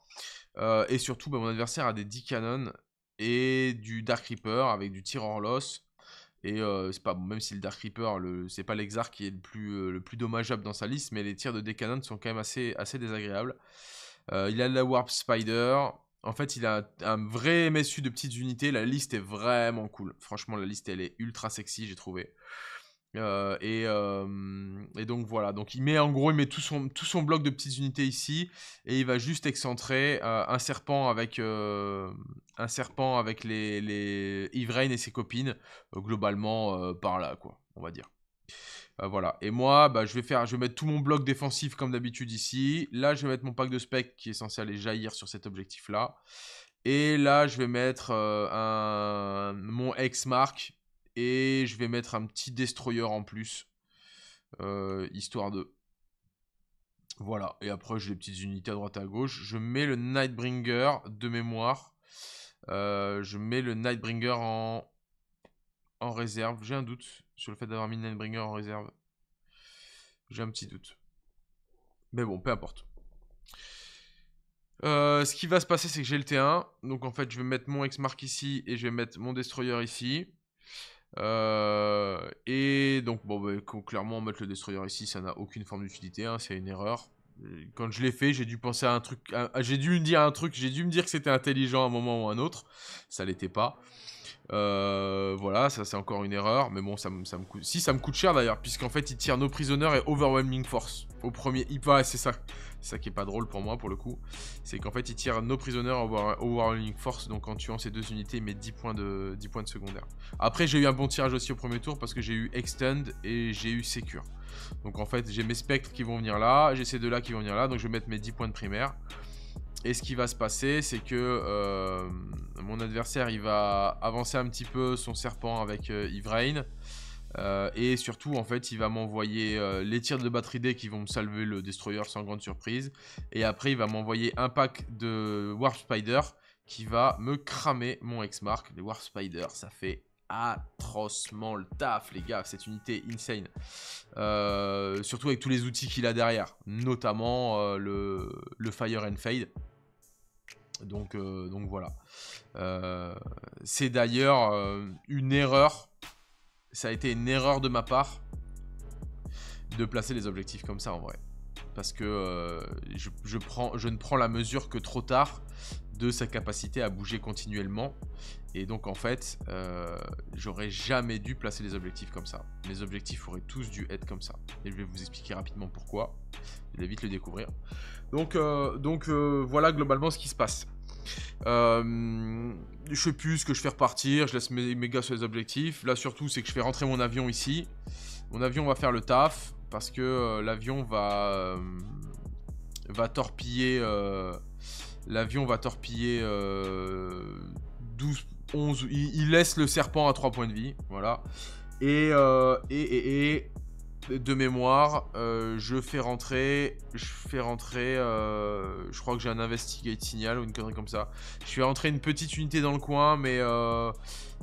euh, et surtout bah, mon adversaire a des dix canons et du Dark Reaper avec du tir hors loss. Et euh, c'est pas même si le Dark Reaper, c'est pas l'exar qui est le plus, dommageable dans sa liste, mais les tirs de Decanon sont quand même assez, assez désagréables. il a de la Warp Spider, en fait, il a un vrai MSU de petites unités. La liste est vraiment cool. Franchement, la liste, elle est ultra sexy, j'ai trouvé. Euh, euh, et, donc voilà, donc il met en gros il met tout son, tout son bloc de petites unités ici et il va juste excentrer euh, un serpent avec un serpent avec les, les et ses copines globalement par là quoi, on va dire. voilà. Et moi, bah, je vais faire, je vais mettre tout mon bloc défensif comme d'habitude ici. Là, je vais mettre mon pack de spec qui est censé aller jaillir sur cet objectif là. Et là, je vais mettre un, mon ex-marque et je vais mettre un petit destroyer en plus. Euh, histoire de... Voilà, et après j'ai les petites unités à droite à gauche. Je mets le Nightbringer de mémoire. Euh, je mets le Nightbringer en, en réserve. J'ai un doute sur le fait d'avoir mis Nightbringer en réserve. J'ai un petit doute. Mais bon, peu importe. Euh, ce qui va se passer, c'est que j'ai le T1. Donc en fait, je vais mettre mon X-Mark ici et je vais mettre mon Destroyer ici. Euh, et donc, bon, bah, clairement, mettre le destroyer ici, ça n'a aucune forme d'utilité, hein, c'est une erreur. Quand je l'ai fait, j'ai dû penser à un truc, j'ai dû me dire un truc, j'ai dû me dire que c'était intelligent à un moment ou un autre, ça l'était pas. Euh, voilà, ça c'est encore une erreur, mais bon, ça, me coûte. Si ça me coûte cher d'ailleurs, puisqu'en fait il tire nos prisonniers et overwhelming force au premier. Il... Ah, c'est ça. C'est ça qui est pas drôle pour moi pour le coup. C'est qu'en fait, il tire nos prisonniers au, Force, donc en tuant ces deux unités, il met 10 points de, 10 points de secondaire. Après, j'ai eu un bon tirage aussi au premier tour parce que j'ai eu Extend et j'ai eu Secure. Donc en fait, j'ai mes spectres qui vont venir là, j'ai ces deux-là qui vont venir là, donc je vais mettre mes 10 points de primaire. Et ce qui va se passer, c'est que euh, mon adversaire, il va avancer un petit peu son serpent avec euh, euh, et surtout, en fait, il va m'envoyer euh, les tirs de batterie D qui vont me salver le destroyer sans grande surprise. Et après, il va m'envoyer un pack de Warp Spider qui va me cramer mon X-Mark. Les Warp Spider, ça fait atrocement le taf, les gars. Cette unité insane. Euh, surtout avec tous les outils qu'il a derrière, notamment le, Fire and Fade. Donc, donc voilà. C'est d'ailleurs une erreur ça a été une erreur de ma part de placer les objectifs comme ça en vrai. Parce que euh, je, prends, je ne prends la mesure que trop tard de sa capacité à bouger continuellement. Et donc en fait, euh, j'aurais jamais dû placer les objectifs comme ça. Mes objectifs auraient tous dû être comme ça. Et je vais vous expliquer rapidement pourquoi. Je vais vite le découvrir. Donc, euh, donc voilà globalement ce qui se passe. Euh, je sais plus ce que je fais repartir, je laisse mes, gars sur les objectifs. Là, surtout, c'est que je fais rentrer mon avion ici. Mon avion va faire le taf, parce que euh, l'avion va... Euh, va torpiller... l'avion va torpiller 12, 11... Il, laisse le serpent à 3 points de vie, voilà. Et, et, et, et de mémoire, euh, je fais rentrer, je fais rentrer, euh, je crois que j'ai un investigate signal ou une connerie comme ça. Je fais rentrer une petite unité dans le coin, mais, euh,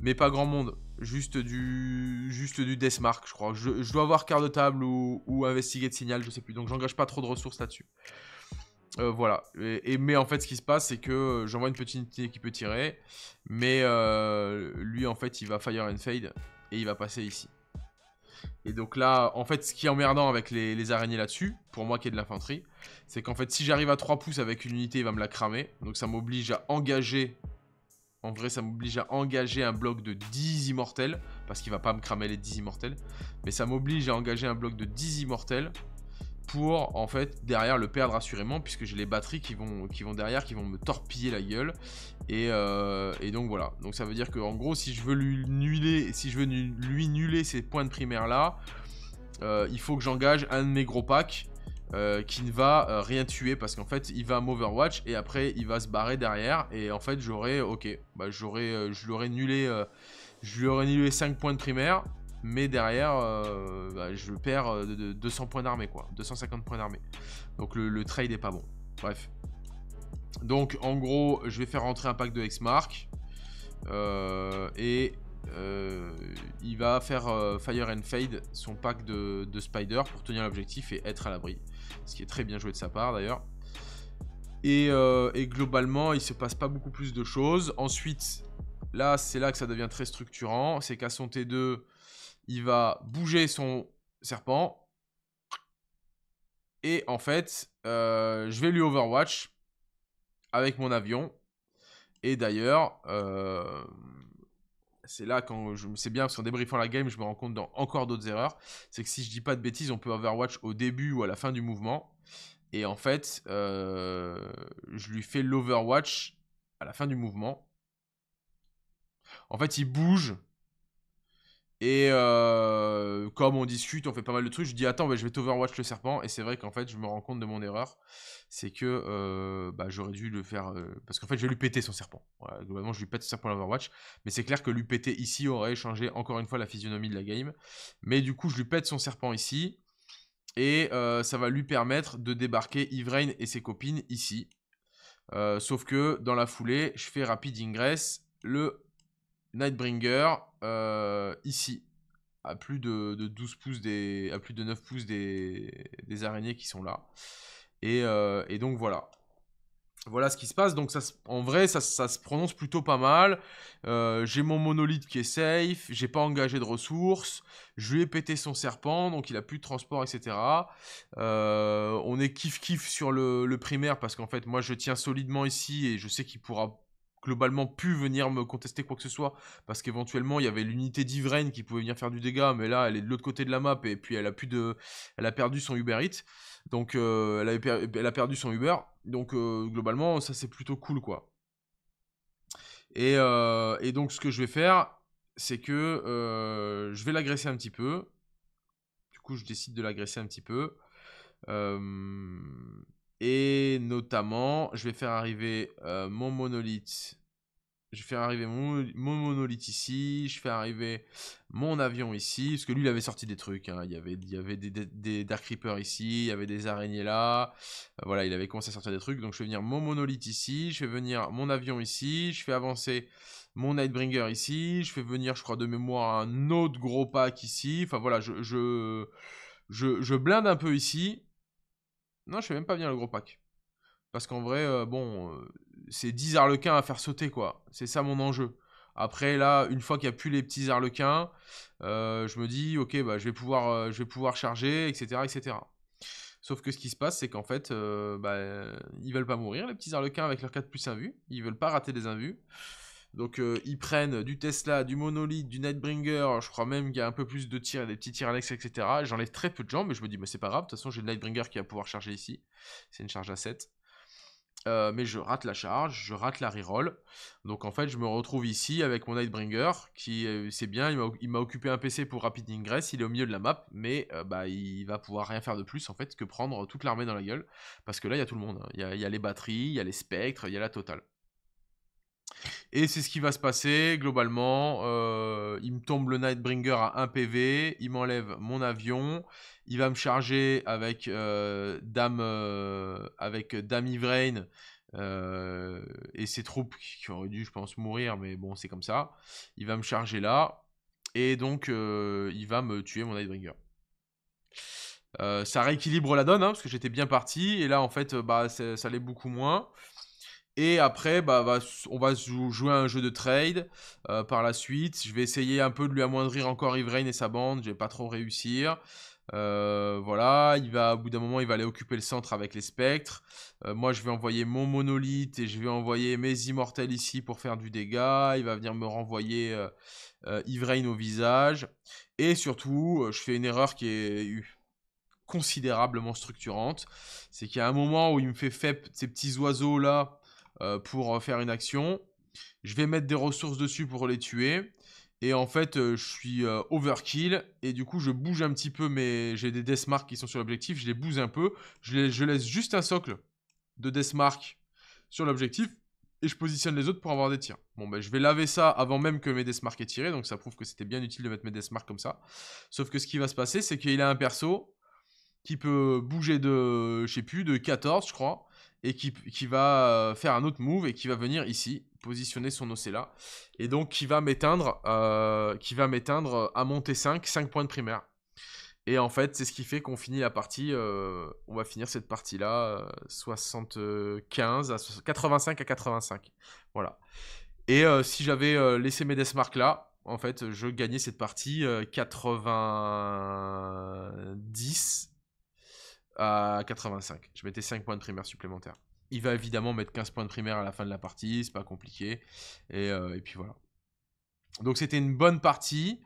mais pas grand monde. Juste du, juste du deathmark, je crois. Je, je dois avoir quart de table ou, investigate signal, je sais plus. Donc j'engage pas trop de ressources là-dessus. voilà. Et, mais en fait, ce qui se passe, c'est que j'envoie une petite unité qui peut tirer, mais lui, en fait, il va fire and fade et il va passer ici. Et donc là, en fait, ce qui est emmerdant avec les, araignées là-dessus, pour moi qui est de l'infanterie, c'est qu'en fait, si j'arrive à 3 pouces avec une unité, il va me la cramer. Donc ça m'oblige à engager... En vrai, ça m'oblige à engager un bloc de 10 immortels, parce qu'il va pas me cramer les 10 immortels. Mais ça m'oblige à engager un bloc de 10 immortels pour en fait derrière le perdre assurément puisque j'ai les batteries qui vont, qui vont derrière qui vont me torpiller la gueule et, euh, donc voilà donc ça veut dire que en gros si je veux lui nuler si je veux lui nuler ces points de primaire là euh, il faut que j'engage un de mes gros packs euh, qui ne va rien tuer parce qu'en fait il va m'overwatch et après il va se barrer derrière et en fait j'aurai ok bah j'aurai je l'aurais nulé je lui aurais nulé 5 points de primaire mais derrière, euh, bah, je perds 200 euh, points d'armée, quoi. 250 points d'armée. Donc le, trade n'est pas bon. Bref. Donc en gros, je vais faire rentrer un pack de X-Mark. Euh, et il va faire Fire and Fade, son pack de, Spider, pour tenir l'objectif et être à l'abri. Ce qui est très bien joué de sa part d'ailleurs. Et, et globalement, il se passe pas beaucoup plus de choses. Ensuite, là, c'est là que ça devient très structurant. C'est qu'à son T2, il va bouger son serpent. Et en fait, euh, je vais lui Overwatch avec mon avion. Et d'ailleurs, euh, c'est là quand je me sais bien, parce qu'en débriefant la game, je me rends compte dans encore d'autres erreurs. C'est que si je dis pas de bêtises, on peut Overwatch au début ou à la fin du mouvement. Et en fait, euh, je lui fais l'Overwatch à la fin du mouvement. En fait, il bouge et euh, comme on discute, on fait pas mal de trucs, je dis attends, je vais t'overwatch le serpent. Et c'est vrai qu'en fait, je me rends compte de mon erreur. C'est que euh, bah, j'aurais dû le faire. Euh, parce qu'en fait, je vais lui péter son serpent. globalement, je lui pète son serpent à l'overwatch. Mais c'est clair que lui péter ici aurait changé encore une fois la physionomie de la game. Mais du coup, je lui pète son serpent ici. Et ça va lui permettre de débarquer Ivrain et ses copines ici. sauf que dans la foulée, je fais rapide ingress. Le Nightbringer, euh, ici, à plus de, 12 pouces des, à plus de 9 pouces des, araignées qui sont là. Euh, et, donc voilà, voilà ce qui se passe. Donc ça, en vrai, ça, se prononce plutôt pas mal. Euh, j'ai mon monolithe qui est safe, j'ai pas engagé de ressources, je lui ai pété son serpent, donc il a plus de transport, etc. on est kiff kiff sur le, le primaire parce qu'en fait, moi je tiens solidement ici et je sais qu'il pourra globalement pu venir me contester quoi que ce soit, parce qu'éventuellement il y avait l'unité d'Ivraine qui pouvait venir faire du dégât, mais là elle est de l'autre côté de la map et puis elle a plus de, elle a perdu son Uber donc euh, elle, a perdu son Uber, donc euh, globalement ça c'est plutôt cool quoi. Et, euh, et, donc ce que je vais faire, c'est que je vais l'agresser un petit peu. Du coup je décide de l'agresser un petit peu. Et notamment, je vais faire arriver euh, mon monolithe. Je vais faire arriver mon, monolithe ici. Je fais arriver mon avion ici. Parce que lui, il avait sorti des trucs. Hein. Il y avait, il y avait des, des, Dark creepers ici. Il y avait des araignées là. Euh, voilà, il avait commencé à sortir des trucs. Donc, je vais venir mon monolithe ici. Je vais venir mon avion ici. Je fais avancer mon Nightbringer ici. Je fais venir, je crois, de mémoire un autre gros pack ici. Enfin, voilà, je, je, je, je blinde un peu ici. Non, je fais même pas bien le gros pack. Parce qu'en vrai, euh, bon, euh, c'est 10 arlequins à faire sauter, quoi. C'est ça mon enjeu. Après, là, une fois qu'il n'y a plus les petits arlequins, euh, je me dis, ok, bah, je, vais pouvoir, je vais pouvoir charger, etc., etc. Sauf que ce qui se passe, c'est qu'en fait, bah, ils veulent pas mourir, les petits arlequins, avec leurs 4 plus 1 vue. Ils veulent pas rater les invus. Donc euh, ils prennent du Tesla, du Monolith, du Nightbringer, je crois même qu'il y a un peu plus de tirs, des petits tirs Alex, etc. J'enlève très peu de gens, mais je me dis, mais c'est pas grave, de toute façon j'ai le Nightbringer qui va pouvoir charger ici. C'est une charge à 7. Euh, mais je rate la charge, je rate la reroll. Donc en fait, je me retrouve ici avec mon Nightbringer, qui euh, c'est bien, il m'a occupé un PC pour Rapid Ingress, il est au milieu de la map, mais bah, il va pouvoir rien faire de plus en fait que prendre toute l'armée dans la gueule. Parce que là, il y a tout le monde. Hein. Il y, a les batteries, il y a les spectres, il y a la totale. Et c'est ce qui va se passer globalement. Euh, il me tombe le Nightbringer à 1 PV, il m'enlève mon avion, il va me charger avec euh, Dame euh, avec Dame Ivrain et ses troupes qui auraient dû, je pense, mourir, mais bon, c'est comme ça. Il va me charger là et donc il va me tuer mon Nightbringer. ça rééquilibre la donne hein, parce que j'étais bien parti et là en fait bah ça l'est beaucoup moins. Et après, bah, on va jouer à un jeu de trade euh, par la suite. Je vais essayer un peu de lui amoindrir encore Yvraine et sa bande. Je vais pas trop réussir. Euh, voilà, il va, au bout d'un moment, il va aller occuper le centre avec les spectres. Euh, moi, je vais envoyer mon monolithe et je vais envoyer mes immortels ici pour faire du dégât. Il va venir me renvoyer Yvraine au visage. Et surtout, je fais une erreur qui est considérablement structurante. C'est qu'il y a un moment où il me fait fait ces petits oiseaux-là euh, pour euh, faire une action. Je vais mettre des ressources dessus pour les tuer. Et en fait, euh, je suis overkill. Et du coup, je bouge un petit peu mais J'ai des deathmarks qui sont sur l'objectif. Je les bouge un peu. Je, laisse juste un socle de deathmark sur l'objectif. Et je positionne les autres pour avoir des tirs. Bon, ben, je vais laver ça avant même que mes deathmarks aient tiré. Donc, ça prouve que c'était bien utile de mettre mes deathmarks comme ça. Sauf que ce qui va se passer, c'est qu'il a un perso qui peut bouger de, je sais plus, de 14, je crois et qui, va euh, faire un autre move et qui va venir ici positionner son Ocella et donc qui va m'éteindre euh, qui va m'éteindre euh, à monter 5 5 points de primaire et en fait c'est ce qui fait qu'on finit la partie on va finir cette partie là 75 à 85 à 85 voilà et si j'avais laissé mes deathmarks là en fait je gagnais cette partie 90 à 85. Je mettais 5 points de primaire supplémentaires. Il va évidemment mettre 15 points de primaire à la fin de la partie, c'est pas compliqué. Et, euh, puis voilà. Donc c'était une bonne partie.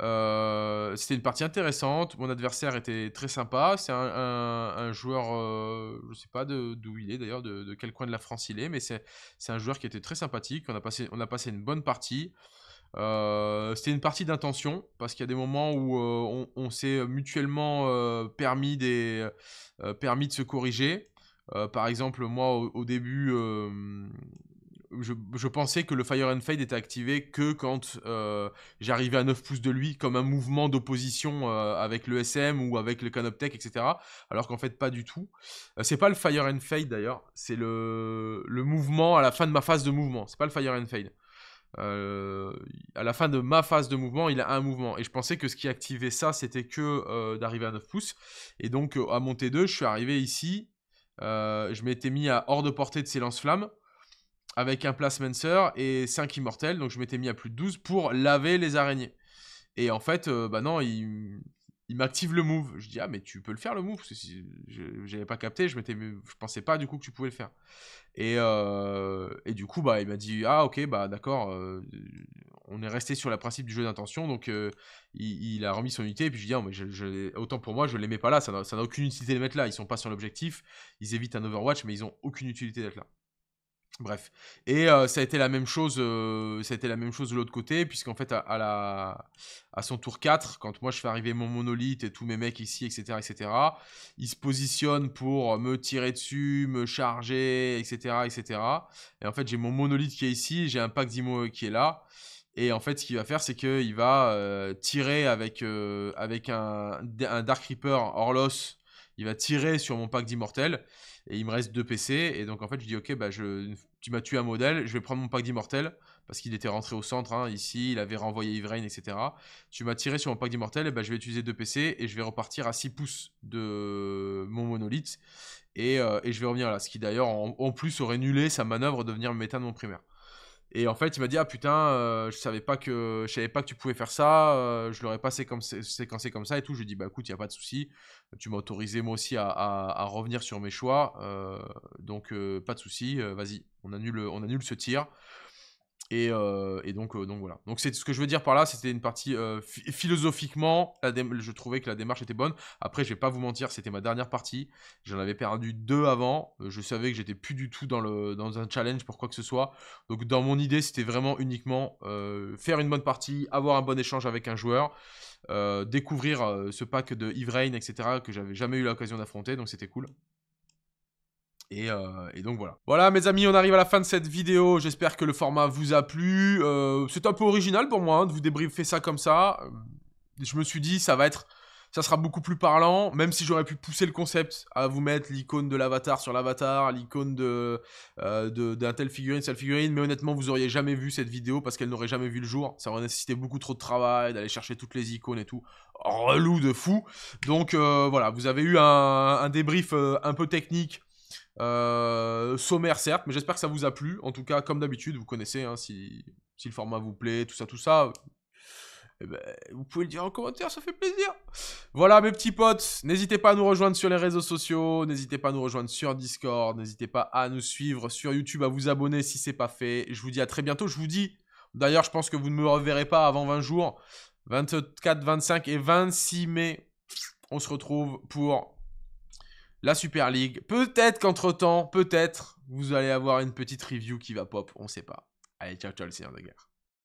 Euh, c'était une partie intéressante. Mon adversaire était très sympa. C'est un, joueur, Je euh, je sais pas d'où il est d'ailleurs, de, quel coin de la France il est, mais c'est un joueur qui était très sympathique. On a passé, on a passé une bonne partie. Euh, c'était une partie d'intention, parce qu'il y a des moments où euh, on, s'est mutuellement euh, permis, des, permis de se corriger. par exemple, moi, au, début, je, pensais que le Fire and Fade était activé que quand j'arrivais à 9 pouces de lui, comme un mouvement d'opposition avec le SM ou avec le Canoptech, etc. Alors qu'en fait, pas du tout. c'est pas le Fire and Fade d'ailleurs, c'est le, le, mouvement à la fin de ma phase de mouvement. C'est pas le Fire and Fade. Euh, à la fin de ma phase de mouvement, il a un mouvement. Et je pensais que ce qui activait ça, c'était que euh, d'arriver à 9 pouces. Et donc, euh, à monter 2 je suis arrivé ici. je m'étais mis à hors de portée de ses lance-flammes avec un Plasmencer et 5 immortels. Donc, je m'étais mis à plus de 12 pour laver les araignées. Et en fait, bah non, il il m'active le move. Je dis ah mais tu peux le faire le move parce que si j'avais pas capté, je m'étais, pensais pas du coup que tu pouvais le faire. Euh, et, du coup bah il m'a dit ah ok bah d'accord, euh, on est resté sur le principe du jeu d'intention donc euh, il, a remis son unité et puis je dis ah, mais autant pour moi je mets pas là, ça n'a aucune utilité de les mettre là, ils sont pas sur l'objectif, ils évitent un Overwatch mais ils ont aucune utilité d'être là. Bref. Et euh, ça a été la même chose, euh, la même chose de l'autre côté, puisqu'en fait, à, son tour 4, quand moi je fais arriver mon monolithe et tous mes mecs ici, etc., etc., il se positionne pour me tirer dessus, me charger, etc., etc. Et en fait, j'ai mon monolithe qui est ici, j'ai un pack d'Imo e qui est là. Et en fait, ce qu'il va faire, c'est qu'il va euh, tirer avec, avec un, un Dark Reaper Orlos il va tirer sur mon pack d'immortel et il me reste deux PC. Et donc en fait, je dis ok, bah je, tu m'as tué un modèle, je vais prendre mon pack d'immortel parce qu'il était rentré au centre hein, ici, il avait renvoyé Ivrain, etc. Tu m'as tiré sur mon pack d'immortel, et bah, je vais utiliser deux PC et je vais repartir à 6 pouces de mon monolithe euh, et, je vais revenir là. Ce qui d'ailleurs en, plus aurait nulé sa manœuvre de venir m'éteindre mon primaire. Et en fait, il m'a dit ah putain, euh, je savais pas que je savais pas que tu pouvais faire ça, euh, je l'aurais pas séquencé comme ça et tout. Je lui dis bah écoute, il y a pas de souci, tu m'as autorisé moi aussi à, revenir sur mes choix, euh, donc pas de souci, vas-y, on on annule ce tir. Et, euh, euh, donc, voilà. Donc c'est ce que je veux dire par là, c'était une partie euh, philosophiquement, je trouvais que la démarche était bonne. Après, je vais pas vous mentir, c'était ma dernière partie. J'en avais perdu deux avant. Je savais que j'étais plus du tout dans, un challenge pour quoi que ce soit. Donc dans mon idée, c'était vraiment uniquement faire une bonne partie, avoir un bon échange avec un joueur, découvrir ce pack de Yvraine etc. que j'avais jamais eu l'occasion d'affronter. Donc c'était cool. Euh, et, donc voilà. Voilà mes amis, on arrive à la fin de cette vidéo. J'espère que le format vous a plu. Euh, c'est un peu original pour moi hein, de vous débriefer ça comme ça. Euh, je me suis dit, ça va être... Ça sera beaucoup plus parlant, même si j'aurais pu pousser le concept à vous mettre l'icône de l'avatar sur l'avatar, l'icône de d'un tel figurine, celle figurine, mais honnêtement, vous auriez jamais vu cette vidéo parce qu'elle n'aurait jamais vu le jour. Ça aurait nécessité beaucoup trop de travail, d'aller chercher toutes les icônes et tout. Relou de fou. Donc voilà, vous avez eu un, débrief un peu technique euh, sommaire certes, mais j'espère que ça vous a plu. En tout cas, comme d'habitude, vous connaissez, hein, si, si, le format vous plaît, tout ça, tout ça. Eh ben, vous pouvez le dire en commentaire, ça fait plaisir. Voilà mes petits potes, n'hésitez pas à nous rejoindre sur les réseaux sociaux, n'hésitez pas à nous rejoindre sur Discord, n'hésitez pas à nous suivre sur YouTube, à vous abonner si c'est pas fait. Je vous dis à très bientôt, je vous dis, d'ailleurs je pense que vous ne me reverrez pas avant 20 jours, 24, 25 et 26 mai, on se retrouve pour la Super League. Peut-être qu'entre-temps, peut-être, vous allez avoir une petite review qui va pop, on ne sait pas. Allez, ciao, ciao, le Seigneur de guerre.